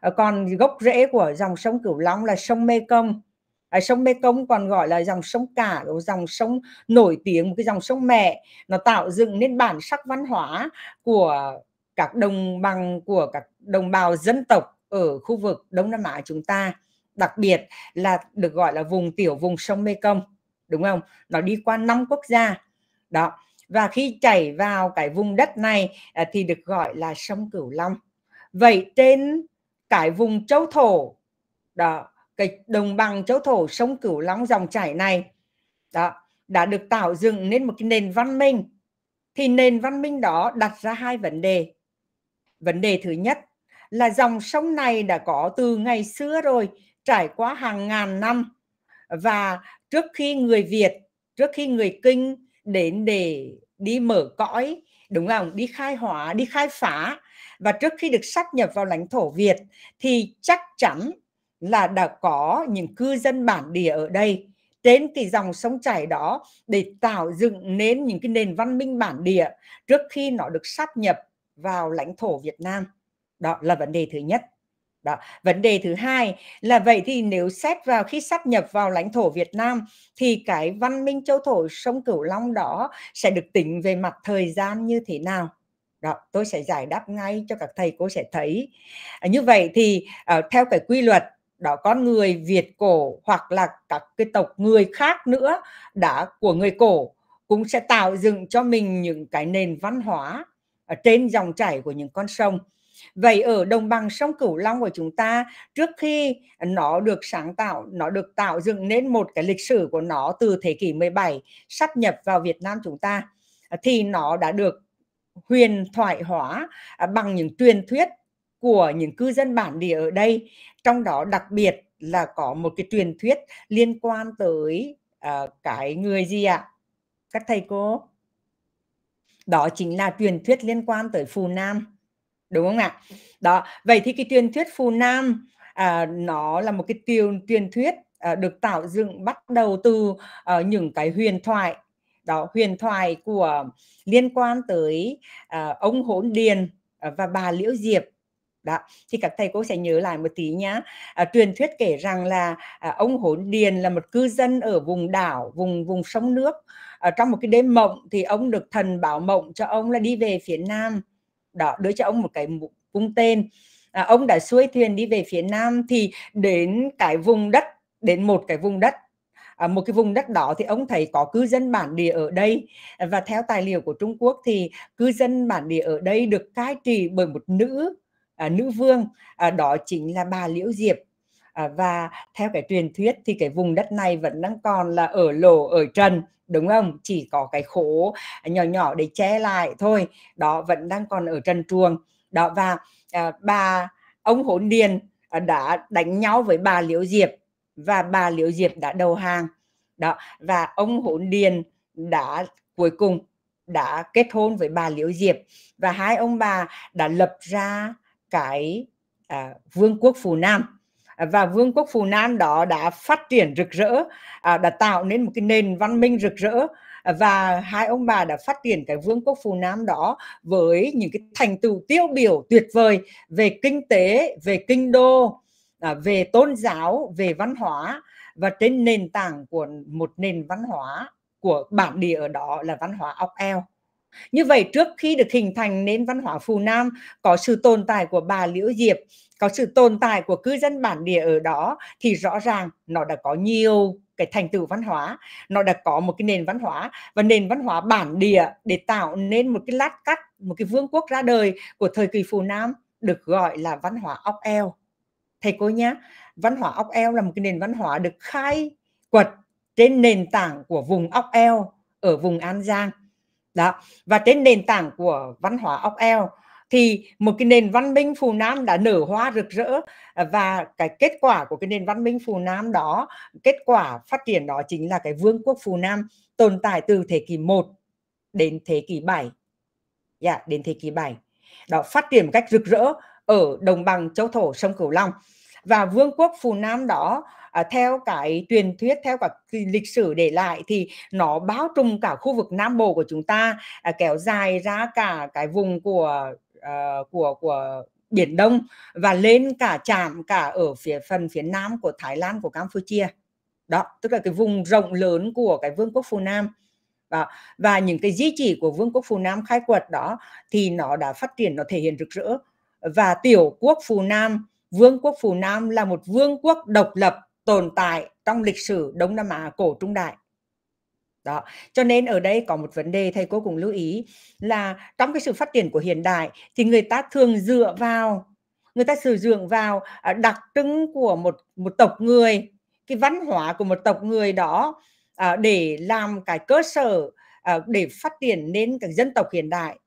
à, còn gốc rễ của dòng sông Cửu Long là sông Mê Công À, sông Mekong còn gọi là dòng sông cả, dòng sông nổi tiếng, một cái dòng sông mẹ. Nó tạo dựng nên bản sắc văn hóa của các đồng bằng, của các đồng bào dân tộc ở khu vực Đông Nam Á chúng ta. Đặc biệt là được gọi là vùng tiểu vùng sông Mekong, đúng không? Nó đi qua năm quốc gia. Đó. Và khi chảy vào cái vùng đất này à, thì được gọi là sông Cửu Long. Vậy trên cái vùng châu thổ đó cái đồng bằng châu thổ sông cửu long dòng chảy này đó đã được tạo dựng nên một cái nền văn minh thì nền văn minh đó đặt ra hai vấn đề vấn đề thứ nhất là dòng sông này đã có từ ngày xưa rồi trải qua hàng ngàn năm và trước khi người Việt trước khi người Kinh đến để đi mở cõi đúng không đi khai hỏa đi khai phá và trước khi được sát nhập vào lãnh thổ Việt thì chắc chắn là đã có những cư dân bản địa ở đây trên cái dòng sông chảy đó để tạo dựng nên những cái nền văn minh bản địa trước khi nó được sáp nhập vào lãnh thổ Việt Nam. Đó là vấn đề thứ nhất. Đó. Vấn đề thứ hai là vậy thì nếu xét vào khi sáp nhập vào lãnh thổ Việt Nam thì cái văn minh châu thổ sông Cửu Long đó sẽ được tính về mặt thời gian như thế nào? Đó, tôi sẽ giải đáp ngay cho các thầy cô sẽ thấy. À, như vậy thì uh, theo cái quy luật đó con người Việt cổ hoặc là các cái tộc người khác nữa đã của người cổ cũng sẽ tạo dựng cho mình những cái nền văn hóa ở trên dòng chảy của những con sông. Vậy ở đồng bằng sông Cửu Long của chúng ta trước khi nó được sáng tạo, nó được tạo dựng nên một cái lịch sử của nó từ thế kỷ 17 sắp nhập vào Việt Nam chúng ta thì nó đã được huyền thoại hóa à, bằng những truyền thuyết của những cư dân bản địa ở đây trong đó đặc biệt là có một cái truyền thuyết liên quan tới uh, cái người gì ạ à? các thầy cô đó chính là truyền thuyết liên quan tới phù nam đúng không ạ đó vậy thì cái truyền thuyết phù nam à, nó là một cái tiêu truyền thuyết à, được tạo dựng bắt đầu từ à, những cái huyền thoại đó huyền thoại của liên quan tới à, ông hỗn điền và bà liễu diệp đó thì các thầy cô sẽ nhớ lại một tí nhá à, truyền thuyết kể rằng là à, ông hỗn điền là một cư dân ở vùng đảo vùng vùng sông nước à, trong một cái đêm mộng thì ông được thần bảo mộng cho ông là đi về phía nam đó đưa cho ông một cái cung tên à, ông đã xuôi thuyền đi về phía nam thì đến cái vùng đất đến một cái vùng đất À, một cái vùng đất đó thì ông thấy có cư dân bản địa ở đây và theo tài liệu của Trung Quốc thì cư dân bản địa ở đây được cai trị bởi một nữ à, nữ vương à, đó chính là bà liễu diệp à, và theo cái truyền thuyết thì cái vùng đất này vẫn đang còn là ở lỗ ở trần đúng không chỉ có cái khổ nhỏ nhỏ để che lại thôi đó vẫn đang còn ở trần truồng đó và à, bà ông hỗn điền à, đã đánh nhau với bà liễu diệp và bà liễu diệp đã đầu hàng đó và ông hỗn điền đã cuối cùng đã kết hôn với bà liễu diệp và hai ông bà đã lập ra cái à, vương quốc phù nam à, và vương quốc phù nam đó đã phát triển rực rỡ à, đã tạo nên một cái nền văn minh rực rỡ à, và hai ông bà đã phát triển cái vương quốc phù nam đó với những cái thành tựu tiêu biểu tuyệt vời về kinh tế về kinh đô à, về tôn giáo về văn hóa và trên nền tảng của một nền văn hóa của bản địa ở đó là văn hóa ốc eo như vậy trước khi được hình thành nên văn hóa Phù Nam có sự tồn tại của bà Liễu Diệp, có sự tồn tại của cư dân bản địa ở đó thì rõ ràng nó đã có nhiều cái thành tựu văn hóa nó đã có một cái nền văn hóa và nền văn hóa bản địa để tạo nên một cái lát cắt một cái vương quốc ra đời của thời kỳ phù nam được gọi là văn hóa ốc eo thầy cô nhé văn hóa ốc eo là một cái nền văn hóa được khai quật trên nền tảng của vùng ốc eo ở vùng an giang đó và trên nền tảng của văn hóa ốc eo thì một cái nền văn minh phù nam đã nở hoa rực rỡ và cái kết quả của cái nền văn minh phù nam đó kết quả phát triển đó chính là cái vương quốc phù nam tồn tại từ thế kỷ 1 đến thế kỷ 7 dạ yeah, đến thế kỷ 7 đó phát triển một cách rực rỡ ở đồng bằng châu thổ sông cửu long và vương quốc phù nam đó à, theo cái truyền thuyết theo cả lịch sử để lại thì nó bao trùm cả khu vực nam bộ của chúng ta à, kéo dài ra cả cái vùng của à, của của biển đông và lên cả chạm cả ở phía phần phía nam của thái lan của campuchia đó tức là cái vùng rộng lớn của cái vương quốc phù nam và, và những cái di chỉ của vương quốc phù nam khai quật đó thì nó đã phát triển nó thể hiện rực rỡ và tiểu quốc phù nam vương quốc phù nam là một vương quốc độc lập tồn tại trong lịch sử Đông Nam Á cổ trung đại đó cho nên ở đây có một vấn đề thầy cô cũng lưu ý là trong cái sự phát triển của hiện đại thì người ta thường dựa vào người ta sử dụng vào à, đặc trưng của một một tộc người cái văn hóa của một tộc người đó à, để làm cái cơ sở à, để phát triển nên cái dân tộc hiện đại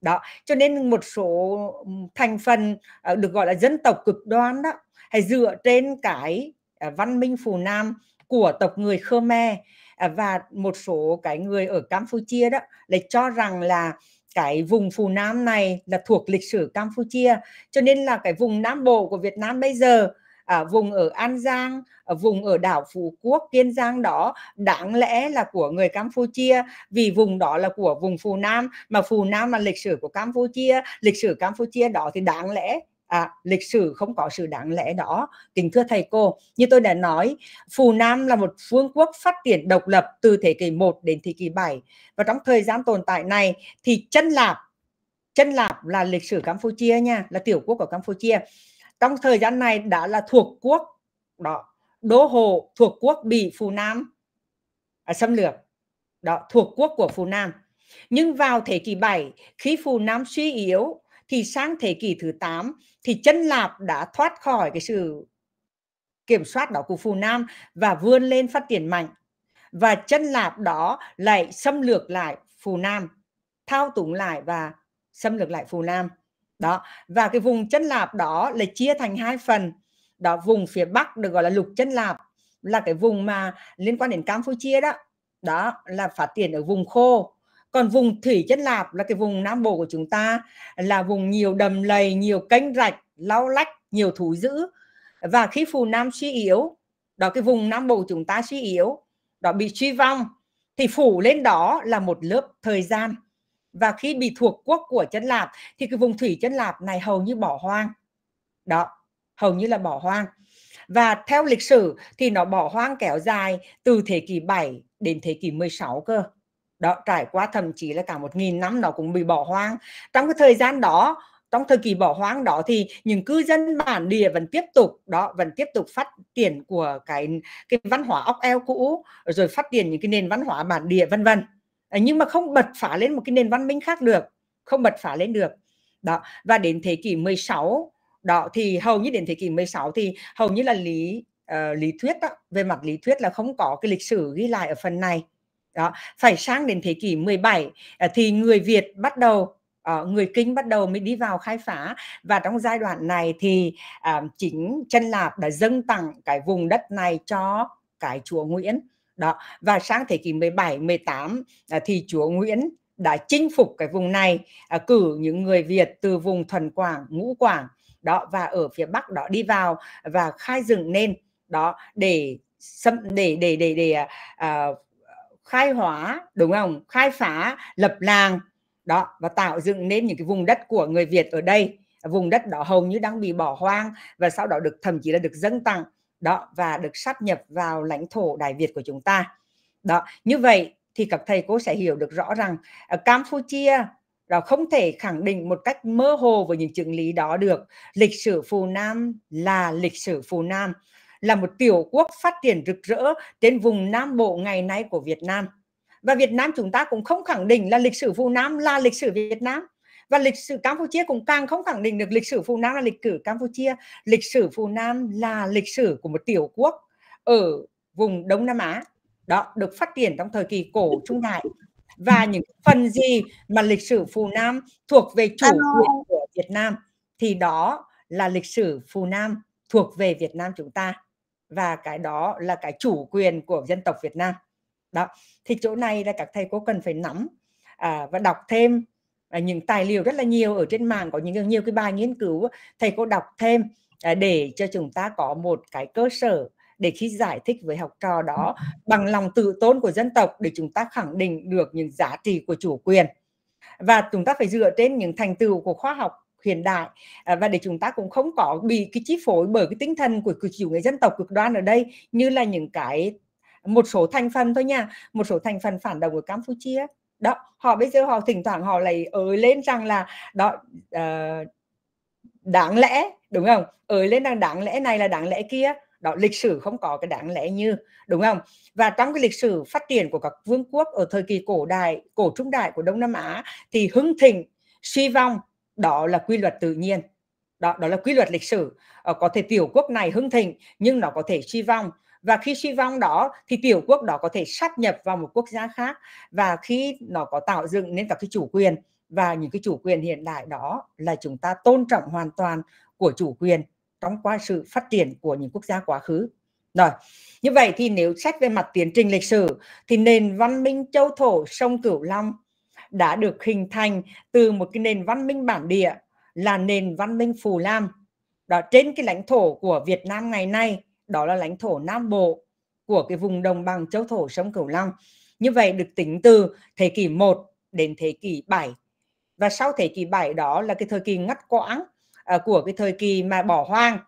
đó cho nên một số thành phần được gọi là dân tộc cực đoan đó hay dựa trên cái À, văn minh phù nam của tộc người Khmer à, và một số cái người ở Campuchia đó lại cho rằng là cái vùng phù nam này là thuộc lịch sử Campuchia cho nên là cái vùng nam bộ của Việt Nam bây giờ ở à, vùng ở An Giang, ở vùng ở đảo Phú Quốc, Kiên Giang đó đáng lẽ là của người Campuchia vì vùng đó là của vùng Phù Nam mà Phù Nam là lịch sử của Campuchia, lịch sử Campuchia đó thì đáng lẽ à, lịch sử không có sự đáng lẽ đó kính thưa thầy cô như tôi đã nói phù nam là một phương quốc phát triển độc lập từ thế kỷ 1 đến thế kỷ 7 và trong thời gian tồn tại này thì chân lạp chân lạp là lịch sử campuchia nha là tiểu quốc của campuchia trong thời gian này đã là thuộc quốc đó đô hộ thuộc quốc bị phù nam à, xâm lược đó thuộc quốc của phù nam nhưng vào thế kỷ 7 khi phù nam suy yếu thì sang thế kỷ thứ 8 thì chân lạp đã thoát khỏi cái sự kiểm soát đó của phù nam và vươn lên phát triển mạnh và chân lạp đó lại xâm lược lại phù nam thao túng lại và xâm lược lại phù nam đó và cái vùng chân lạp đó lại chia thành hai phần đó vùng phía bắc được gọi là lục chân lạp là cái vùng mà liên quan đến campuchia đó đó là phát triển ở vùng khô còn vùng thủy chất lạp là cái vùng nam bộ của chúng ta là vùng nhiều đầm lầy nhiều kênh rạch lau lách nhiều thú dữ và khi phù nam suy yếu đó cái vùng nam bộ của chúng ta suy yếu đó bị suy vong thì phủ lên đó là một lớp thời gian và khi bị thuộc quốc của chân lạp thì cái vùng thủy chân lạp này hầu như bỏ hoang đó hầu như là bỏ hoang và theo lịch sử thì nó bỏ hoang kéo dài từ thế kỷ 7 đến thế kỷ 16 cơ đó trải qua thậm chí là cả một nghìn năm nó cũng bị bỏ hoang trong cái thời gian đó trong thời kỳ bỏ hoang đó thì những cư dân bản địa vẫn tiếp tục đó vẫn tiếp tục phát triển của cái cái văn hóa ốc eo cũ rồi phát triển những cái nền văn hóa bản địa vân vân ờ, nhưng mà không bật phá lên một cái nền văn minh khác được không bật phá lên được đó và đến thế kỷ 16 đó thì hầu như đến thế kỷ 16 thì hầu như là lý uh, lý thuyết đó, về mặt lý thuyết là không có cái lịch sử ghi lại ở phần này đó phải sang đến thế kỷ 17 ờ, thì người Việt bắt đầu ờ, người Kinh bắt đầu mới đi vào khai phá và trong giai đoạn này thì ờ, chính chân lạp đã dâng tặng cái vùng đất này cho cái chùa Nguyễn đó và sang thế kỷ 17 18 thì chùa Nguyễn đã chinh phục cái vùng này cử những người Việt từ vùng thuần Quảng ngũ Quảng đó và ở phía Bắc đó đi vào và khai dựng nên đó để để để để, để uh, khai hóa đúng không khai phá lập làng đó và tạo dựng nên những cái vùng đất của người Việt ở đây vùng đất đó hầu như đang bị bỏ hoang và sau đó được thậm chí là được dâng tặng đó và được sắp nhập vào lãnh thổ Đại Việt của chúng ta đó như vậy thì các thầy cô sẽ hiểu được rõ rằng ở ờ, Campuchia là không thể khẳng định một cách mơ hồ với những chứng lý đó được lịch sử phù Nam là lịch sử phù Nam là một tiểu quốc phát triển rực rỡ trên vùng Nam Bộ ngày nay của Việt Nam. Và Việt Nam chúng ta cũng không khẳng định là lịch sử phù Nam là lịch sử Việt Nam và lịch sử Campuchia cũng càng không khẳng định được lịch sử phù Nam là lịch sử Campuchia. Lịch sử phù Nam là lịch sử của một tiểu quốc ở vùng Đông Nam Á đó được phát triển trong thời kỳ cổ trung đại và những phần gì mà lịch sử phù Nam thuộc về chủ quyền của Việt Nam thì đó là lịch sử phù Nam thuộc về Việt Nam chúng ta và cái đó là cái chủ quyền của dân tộc Việt Nam đó thì chỗ này là các thầy cô cần phải nắm à, và đọc thêm à, những tài liệu rất là nhiều ở trên mạng có những nhiều cái bài nghiên cứu thầy cô đọc thêm à, để cho chúng ta có một cái cơ sở để khi giải thích với học trò đó ừ. bằng lòng tự tôn của dân tộc để chúng ta khẳng định được những giá trị của chủ quyền và chúng ta phải dựa trên những thành tựu của khoa học hiện đại à, và để chúng ta cũng không có bị cái chi phối bởi cái tinh thần của cử chỉ người dân tộc cực đoan ở đây như là những cái một số thành phần thôi nha một số thành phần phản động ở Campuchia đó họ bây giờ họ thỉnh thoảng họ lại ới lên rằng là đó uh, đáng lẽ đúng không ới lên là đáng lẽ này là đáng lẽ kia đó lịch sử không có cái đáng lẽ như đúng không và trong cái lịch sử phát triển của các vương quốc ở thời kỳ cổ đại cổ trung đại của đông nam á thì hưng thịnh suy vong đó là quy luật tự nhiên đó đó là quy luật lịch sử à, có thể tiểu quốc này hưng thịnh nhưng nó có thể suy vong và khi suy vong đó thì tiểu quốc đó có thể sát nhập vào một quốc gia khác và khi nó có tạo dựng nên các cái chủ quyền và những cái chủ quyền hiện đại đó là chúng ta tôn trọng hoàn toàn của chủ quyền trong quá sự phát triển của những quốc gia quá khứ rồi như vậy thì nếu xét về mặt tiến trình lịch sử thì nền văn minh châu thổ sông cửu long đã được hình thành từ một cái nền văn minh bản địa là nền văn minh Phù Lam. Đó, trên cái lãnh thổ của Việt Nam ngày nay, đó là lãnh thổ Nam Bộ của cái vùng đồng bằng châu thổ sông Cửu Long. Như vậy được tính từ thế kỷ 1 đến thế kỷ 7. Và sau thế kỷ 7 đó là cái thời kỳ ngắt quãng à, của cái thời kỳ mà bỏ hoang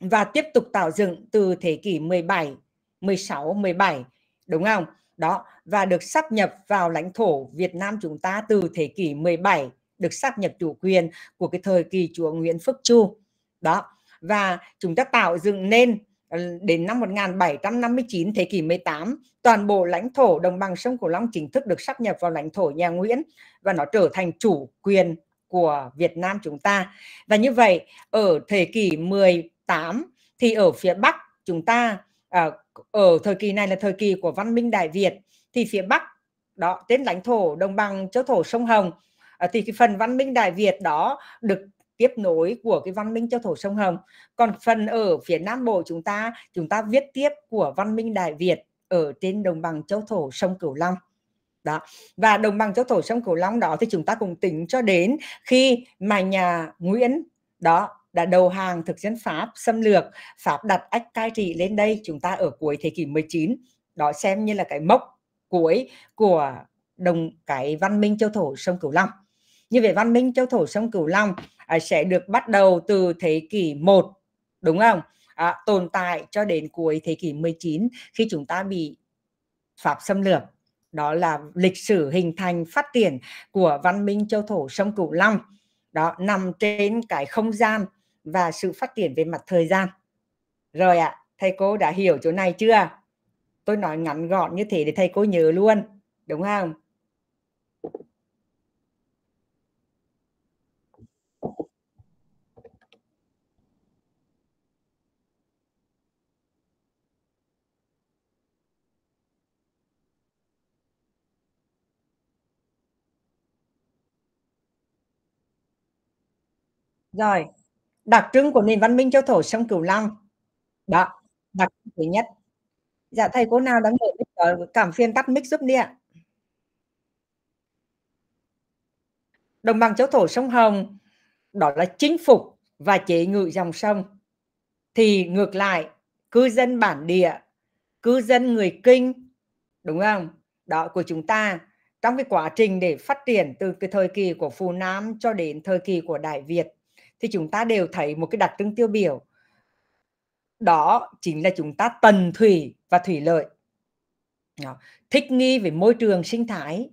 và tiếp tục tạo dựng từ thế kỷ 17, 16, 17 đúng không? đó và được sắp nhập vào lãnh thổ Việt Nam chúng ta từ thế kỷ 17 được sắp nhập chủ quyền của cái thời kỳ chúa Nguyễn Phúc Chu đó và chúng ta tạo dựng nên ờ, đến năm 1759 thế kỷ 18 toàn bộ lãnh thổ đồng bằng sông Cửu Long chính thức được sắp nhập vào lãnh thổ nhà Nguyễn và nó trở thành chủ quyền của Việt Nam chúng ta và như vậy ở thế kỷ 18 thì ở phía Bắc chúng ta à, ở thời kỳ này là thời kỳ của văn minh Đại Việt thì phía Bắc đó trên lãnh thổ đồng bằng châu thổ sông Hồng à, thì cái phần văn minh Đại Việt đó được tiếp nối của cái văn minh châu thổ sông Hồng còn phần ở phía Nam Bộ chúng ta chúng ta viết tiếp của văn minh Đại Việt ở trên đồng bằng châu thổ sông Cửu Long đó và đồng bằng châu thổ sông Cửu Long đó thì chúng ta cùng tính cho đến khi mà nhà Nguyễn đó đã đầu hàng thực dân Pháp xâm lược, Pháp đặt ách cai trị lên đây, chúng ta ở cuối thế kỷ 19, đó xem như là cái mốc cuối của đồng cái văn minh châu thổ sông Cửu Long. Như vậy văn minh châu thổ sông Cửu Long à, sẽ được bắt đầu từ thế kỷ 1, đúng không? À, tồn tại cho đến cuối thế kỷ 19 khi chúng ta bị Pháp xâm lược. Đó là lịch sử hình thành phát triển của văn minh châu thổ sông Cửu Long. Đó nằm trên cái không gian và sự phát triển về mặt thời gian rồi ạ à, thầy cô đã hiểu chỗ này chưa tôi nói ngắn gọn như thế để thầy cô nhớ luôn đúng không Rồi, đặc trưng của nền văn minh châu thổ sông cửu long đó đặc trưng thứ nhất dạ thầy cô nào đang ngồi cảm phiền tắt mic giúp đi ạ đồng bằng châu thổ sông hồng đó là chinh phục và chế ngự dòng sông thì ngược lại cư dân bản địa cư dân người kinh đúng không đó của chúng ta trong cái quá trình để phát triển từ cái thời kỳ của phù nam cho đến thời kỳ của đại việt thì chúng ta đều thấy một cái đặc trưng tiêu biểu đó chính là chúng ta tần thủy và thủy lợi đó. thích nghi với môi trường sinh thái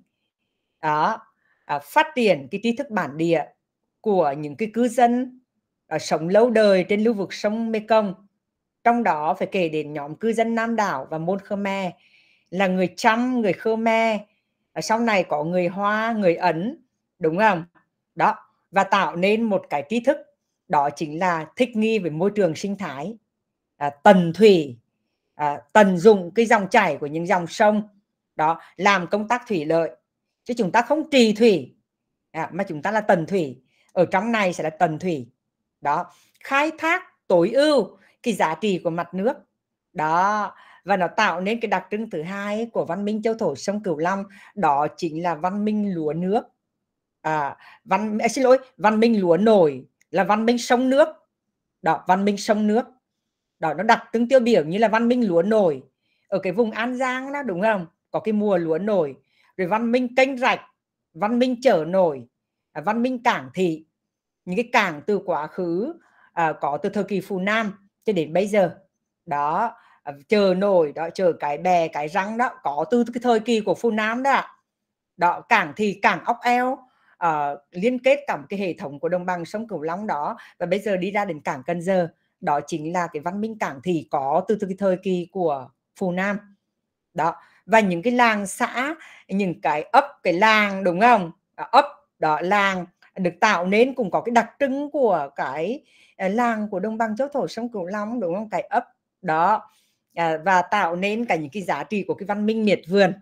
đó à, phát triển cái tri thức bản địa của những cái cư dân à, sống lâu đời trên lưu vực sông Mekong trong đó phải kể đến nhóm cư dân Nam đảo và môn Khmer là người Chăm, người Khmer, sau này có người Hoa, người Ấn, đúng không? Đó, và tạo nên một cái trí thức đó chính là thích nghi với môi trường sinh thái à, tần thủy à, tần dụng cái dòng chảy của những dòng sông đó làm công tác thủy lợi chứ chúng ta không trì thủy à, mà chúng ta là tần thủy ở trong này sẽ là tần thủy đó khai thác tối ưu cái giá trị của mặt nước đó và nó tạo nên cái đặc trưng thứ hai của văn minh châu thổ sông cửu long đó chính là văn minh lúa nước à, văn à, xin lỗi văn minh lúa nổi là văn minh sông nước đó văn minh sông nước đó nó đặt từng tiêu biểu như là văn minh lúa nổi ở cái vùng an giang đó đúng không có cái mùa lúa nổi rồi văn minh kênh rạch văn minh chở nổi à, văn minh cảng thị những cái cảng từ quá khứ à, có từ thời kỳ phù nam cho đến bây giờ đó à, chờ nổi đó chờ cái bè cái răng đó có từ cái thời kỳ của phù nam đó đó cảng thì cảng ốc eo uh, liên kết cả một cái hệ thống của đồng bằng sông cửu long đó và bây giờ đi ra đến cảng cần giờ đó chính là cái văn minh cảng thì có từ từ cái thời kỳ của phù nam đó và những cái làng xã những cái ấp cái làng đúng không à, ấp đó làng được tạo nên cũng có cái đặc trưng của cái ờ, làng của đồng bằng châu thổ sông cửu long đúng không cái ấp đó ờ, và tạo nên cả những cái giá trị của cái văn minh miệt vườn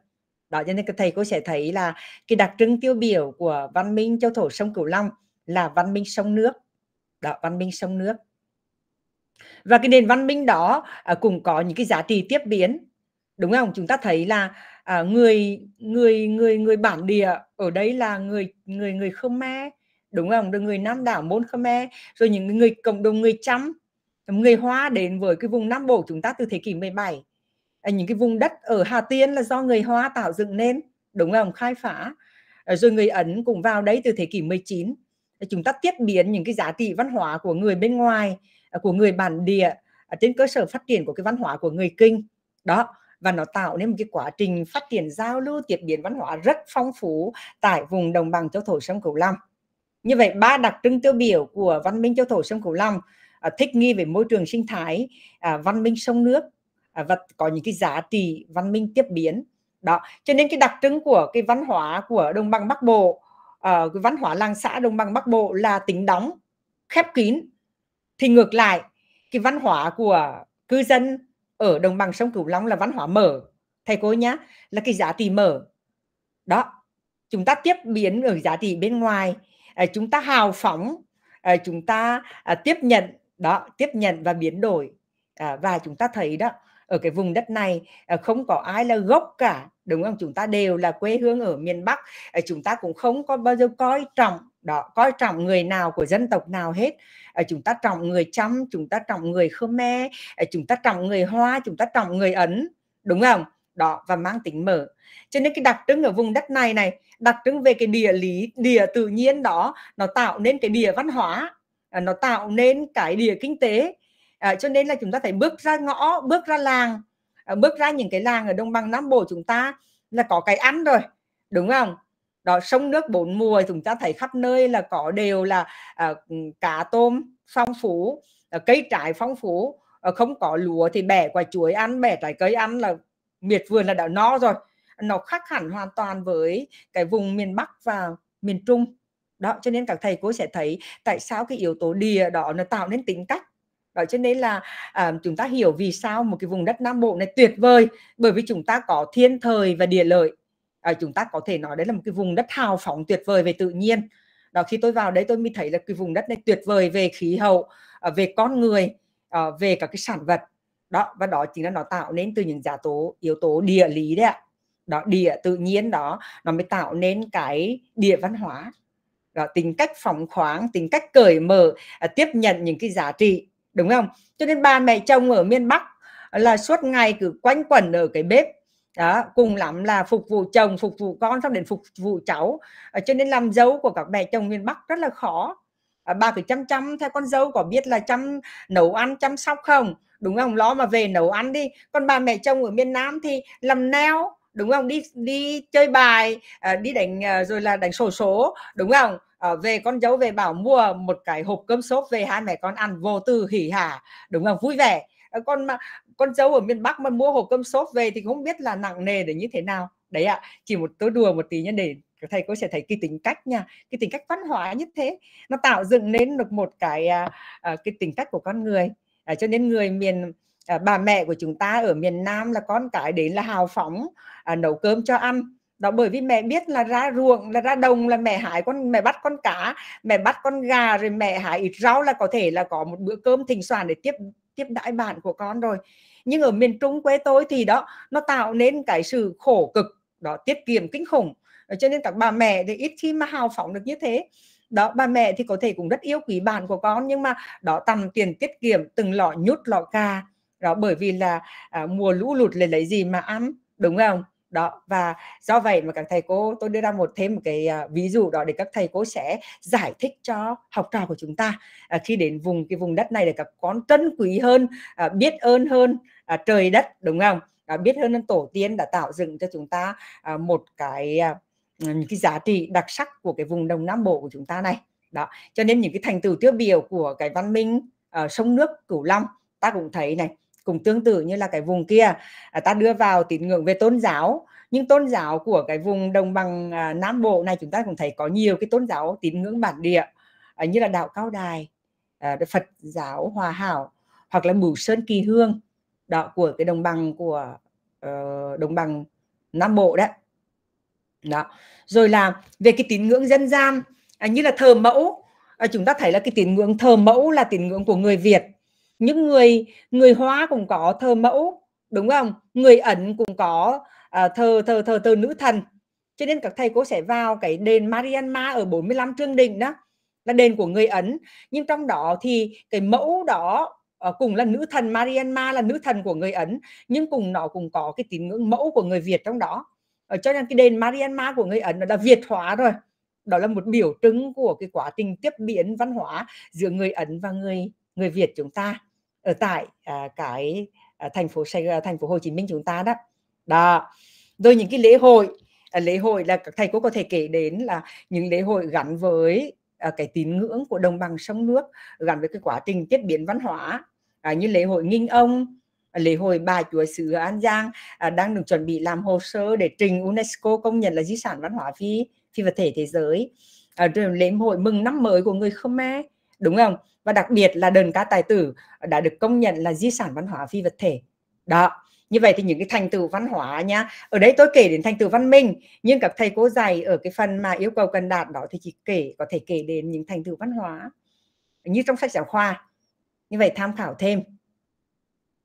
đó cho nên các thầy cô sẽ thấy là cái đặc trưng tiêu biểu của văn minh châu thổ sông cửu long là văn minh sông nước đó văn minh sông nước và cái nền văn minh đó à, cũng có những cái giá trị tiếp biến đúng không chúng ta thấy là à, người người người người bản địa ở đây là người người người Khmer đúng không rồi người Nam đảo môn Khmer rồi những người cộng đồng người Chăm người Hoa đến với cái vùng Nam Bộ chúng ta từ thế kỷ 17 À, những cái vùng đất ở Hà Tiên là do người Hoa tạo dựng nên đúng không khai phá à, rồi người Ấn cũng vào đấy từ thế kỷ 19 à, chúng ta tiếp biến những cái giá trị văn hóa của người bên ngoài của người bản địa trên cơ sở phát triển của cái văn hóa của người kinh đó và nó tạo nên một cái quá trình phát triển giao lưu tiếp biến văn hóa rất phong phú tại vùng đồng bằng châu thổ sông cửu long như vậy ba đặc trưng tiêu biểu của văn minh châu thổ sông cửu long thích nghi về môi trường sinh thái văn minh sông nước À, và có những cái giá trị văn minh tiếp biến đó cho nên cái đặc trưng của cái văn hóa của đồng bằng bắc bộ uh, cái văn hóa làng xã đồng bằng bắc bộ là tính đóng khép kín thì ngược lại cái văn hóa của cư dân ở đồng bằng sông cửu long là văn hóa mở thầy cô nhá là cái giá trị mở đó chúng ta tiếp biến ở giá trị bên ngoài à, chúng ta hào phóng à, chúng ta à, tiếp nhận đó tiếp nhận và biến đổi à, và chúng ta thấy đó ở cái vùng đất này à, không có ai là gốc cả đúng không chúng ta đều là quê hương ở miền bắc à, chúng ta cũng không có bao giờ coi trọng đó coi trọng người nào của dân tộc nào hết à, chúng ta trọng người chăm chúng ta trọng người khmer chúng ta trọng người hoa chúng ta trọng người ấn đúng không đó và mang tính mở cho nên cái đặc trưng ở vùng đất này này đặc trưng về cái địa lý địa tự nhiên đó nó tạo nên cái địa văn hóa nó tạo nên cái địa kinh tế à, cho nên là chúng ta phải bước ra ngõ bước ra làng à, bước ra những cái làng ở Đông bằng nam bộ chúng ta là có cái ăn rồi đúng không đó sông nước bốn mùa chúng ta thấy khắp nơi là có đều là à, cá tôm phong phú à, cây trái phong phú à, không có lúa thì bẻ quả chuối ăn bẻ trái cây ăn là miệt vườn là đã no rồi nó khác hẳn hoàn toàn với cái vùng miền Bắc và miền Trung đó cho nên các thầy cô sẽ thấy tại sao cái yếu tố địa đó nó tạo nên tính cách đó cho nên là à, chúng ta hiểu vì sao một cái vùng đất nam bộ này tuyệt vời bởi vì chúng ta có thiên thời và địa lợi à, chúng ta có thể nói đấy là một cái vùng đất hào phóng tuyệt vời về tự nhiên đó khi tôi vào đấy tôi mới thấy là cái vùng đất này tuyệt vời về khí hậu à, về con người à, về các cái sản vật đó và đó chính là nó tạo nên từ những giá tố yếu tố địa lý đấy ạ đó địa tự nhiên đó nó mới tạo nên cái địa văn hóa đó, tính cách phóng khoáng tính cách cởi mở à, tiếp nhận những cái giá trị đúng không cho nên ba mẹ chồng ở miền bắc là suốt ngày cứ quanh quẩn ở cái bếp đó cùng lắm là phục vụ chồng phục vụ con xong đến phục vụ cháu ờ, cho nên làm dâu của các mẹ chồng miền bắc rất là khó ờ, ba phải chăm chăm theo con dâu có biết là chăm nấu ăn chăm sóc không đúng không lo mà về nấu ăn đi còn ba mẹ chồng ở miền nam thì làm neo đúng không đi đi chơi bài ờ, đi đánh rồi là đánh sổ số đúng không Ờ, về con dấu về bảo mua một cái hộp cơm xốp về hai mẹ con ăn vô tư hỉ hả đúng không vui vẻ ờ, con con dấu ở miền Bắc mà mua hộp cơm xốp về thì không biết là nặng nề để như thế nào đấy ạ à, chỉ một tớ đùa một tí nhé để thầy cô sẽ thấy cái tính cách nha cái tính cách văn hóa như thế nó tạo dựng nên được một cái uh, cái tính cách của con người uh, cho nên người miền uh, bà mẹ của chúng ta ở miền Nam là con cái đến là hào phóng uh, nấu cơm cho ăn đó bởi vì mẹ biết là ra ruộng là ra đồng là mẹ hái con mẹ bắt con cá mẹ bắt con gà rồi mẹ hái ít rau là có thể là có một bữa cơm thỉnh soạn để tiếp tiếp đãi bạn của con rồi nhưng ở miền trung quê tôi thì đó nó tạo nên cái sự khổ cực đó tiết kiệm kinh khủng ờ, cho nên các bà mẹ thì ít khi mà hào phóng được như thế đó bà mẹ thì có thể cũng rất yêu quý bạn của con nhưng mà đó tầm tiền tiết kiệm từng lọ nhút lọ ca đó bởi vì là à, mùa lũ lụt là lấy gì mà ăn đúng không đó và do vậy mà các thầy cô tôi đưa ra một thêm một cái uh, ví dụ đó để các thầy cô sẽ giải thích cho học trò của chúng ta uh, khi đến vùng cái vùng đất này để các con trân quý hơn uh, biết ơn hơn uh, trời đất đúng không uh, biết hơn tổ tiên đã tạo dựng cho chúng ta uh, một cái uh, những cái giá trị đặc sắc của cái vùng đồng nam bộ của chúng ta này đó cho nên những cái thành tựu tiêu biểu của cái văn minh uh, sông nước cửu long ta cũng thấy này cũng tương tự như là cái vùng kia à, ta đưa vào tín ngưỡng về tôn giáo nhưng tôn giáo của cái vùng đồng bằng à, nam bộ này chúng ta cũng thấy có nhiều cái tôn giáo tín ngưỡng bản địa à, như là đạo cao đài à, phật giáo hòa hảo hoặc là bửu sơn kỳ hương đó của cái đồng bằng của uh, đồng bằng nam bộ đấy đó rồi là về cái tín ngưỡng dân gian à, như là thờ mẫu à, chúng ta thấy là cái tín ngưỡng thờ mẫu là tín ngưỡng của người việt những người người hóa cũng có thờ mẫu đúng không người ẩn cũng có uh, thờ thờ thờ thờ nữ thần cho nên các thầy cô sẽ vào cái đền Marianma ở 45 Trương Đình đó là đền của người Ấn nhưng trong đó thì cái mẫu đó ờ, cùng là nữ thần Marianma là nữ thần của người Ấn nhưng cùng nó cũng có cái tín ngưỡng mẫu của người Việt trong đó ở ờ, cho nên cái đền Marianma của người Ấn nó đã Việt hóa rồi đó là một biểu trưng của cái quá trình tiếp biến văn hóa giữa người Ấn và người người Việt chúng ta ở tại à, cái à, thành phố Sài Gòn, à, thành phố Hồ Chí Minh chúng ta đó đó rồi những cái lễ hội à, lễ hội là các thầy cô có thể kể đến là những lễ hội gắn với à, cái tín ngưỡng của đồng bằng sông nước gắn với cái quá trình tiếp biến văn hóa à, như lễ hội nghinh ông à, lễ hội bà chúa xứ An Giang à, đang được chuẩn bị làm hồ sơ để trình UNESCO công nhận là di sản văn hóa phi phi vật thể thế giới à, rồi lễ hội mừng năm mới của người Khmer đúng không và đặc biệt là đờn ca tài tử đã được công nhận là di sản văn hóa phi vật thể đó như vậy thì những cái thành tựu văn hóa nhá ở đây tôi kể đến thành tựu văn minh nhưng các thầy cô dạy ở cái phần mà yêu cầu cần đạt đó thì chỉ kể có thể kể đến những thành tựu văn hóa như trong sách giáo khoa như vậy tham khảo thêm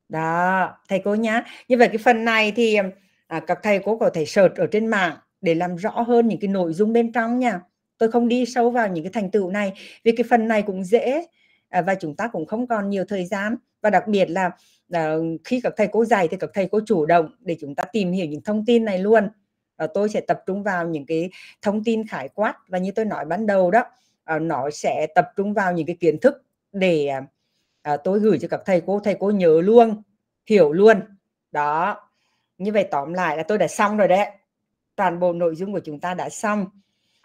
đó thầy cô nhá như vậy cái phần này thì à, các thầy cô có thể search ở trên mạng để làm rõ hơn những cái nội dung bên trong nha tôi không đi sâu vào những cái thành tựu này vì cái phần này cũng dễ À, và chúng ta cũng không còn nhiều thời gian và đặc biệt là ờ, khi các thầy cô dạy thì các thầy cô chủ động để chúng ta tìm hiểu những thông tin này luôn và tôi sẽ tập trung vào những cái thông tin khái quát và như tôi nói ban đầu đó ờ, nó sẽ tập trung vào những cái kiến thức để ờ, tôi gửi cho các thầy cô thầy cô nhớ luôn hiểu luôn đó như vậy tóm lại là tôi đã xong rồi đấy toàn bộ nội dung của chúng ta đã xong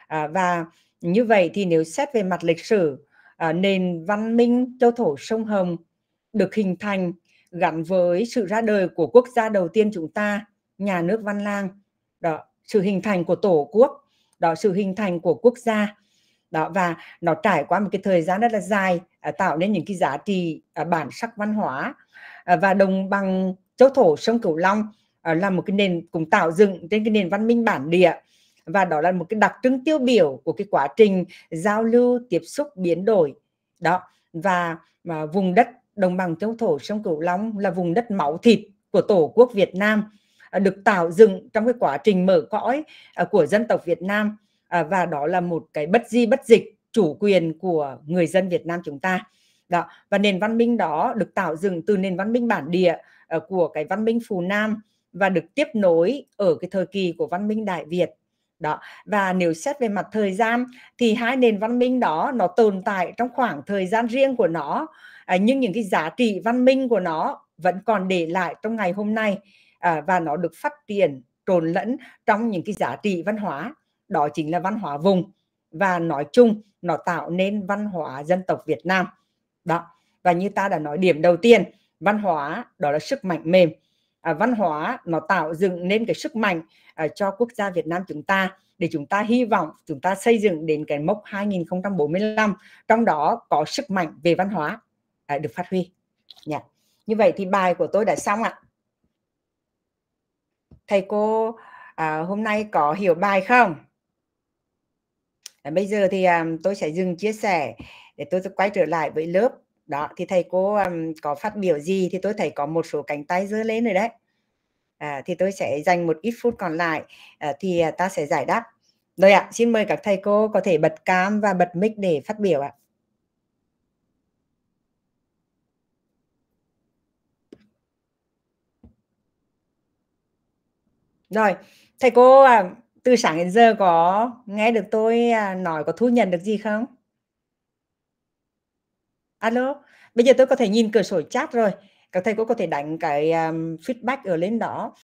à, và như vậy thì nếu xét về mặt lịch sử À, nền văn minh châu thổ sông Hồng được hình thành gắn với sự ra đời của quốc gia đầu tiên chúng ta, nhà nước Văn Lang. Đó, sự hình thành của tổ quốc, đó sự hình thành của quốc gia. Đó và nó trải qua một cái thời gian rất là dài à, tạo nên những cái giá trị à, bản sắc văn hóa và đồng bằng châu thổ sông Cửu Long là một cái nền cũng tạo dựng trên cái nền văn minh bản địa và đó là một cái đặc trưng tiêu biểu của cái quá trình giao lưu tiếp xúc biến đổi đó và mà vùng đất đồng bằng châu thổ sông cửu long là vùng đất máu thịt của tổ quốc việt nam à, được tạo dựng trong cái quá trình mở cõi à, của dân tộc việt nam à, và đó là một cái bất di bất dịch chủ quyền của người dân việt nam chúng ta đó và nền văn minh đó được tạo dựng từ nền văn minh bản địa của cái văn minh phù nam và được tiếp nối ở cái thời kỳ của văn minh đại việt đó và nếu xét về mặt thời gian thì hai nền văn minh đó nó tồn tại trong khoảng thời gian riêng của nó à, nhưng những cái giá trị văn minh của nó vẫn còn để lại trong ngày hôm nay à, và nó được phát triển trộn lẫn trong những cái giá trị văn hóa đó chính là văn hóa vùng và nói chung nó tạo nên văn hóa dân tộc Việt Nam đó và như ta đã nói điểm đầu tiên văn hóa đó là sức mạnh mềm À, văn hóa nó tạo dựng nên cái sức mạnh à, cho quốc gia Việt Nam chúng ta để chúng ta hy vọng chúng ta xây dựng đến cái mốc 2045 trong đó có sức mạnh về văn hóa à, được phát huy nhé dạ. như vậy thì bài của tôi đã xong ạ thầy cô à, hôm nay có hiểu bài không à, bây giờ thì à, tôi sẽ dừng chia sẻ để tôi sẽ quay trở lại với lớp đó thì thầy cô um, có phát biểu gì thì tôi thấy có một số cánh tay dơ lên rồi đấy à, thì tôi sẽ dành một ít phút còn lại à, thì à, ta sẽ giải đáp rồi ạ xin mời các thầy cô có thể bật cam và bật mic để phát biểu ạ rồi thầy cô à, từ sáng đến giờ có nghe được tôi à, nói có thu nhận được gì không alo bây giờ tôi có thể nhìn cửa sổ chat rồi các thầy cô có thể đánh cái um, feedback ở lên đó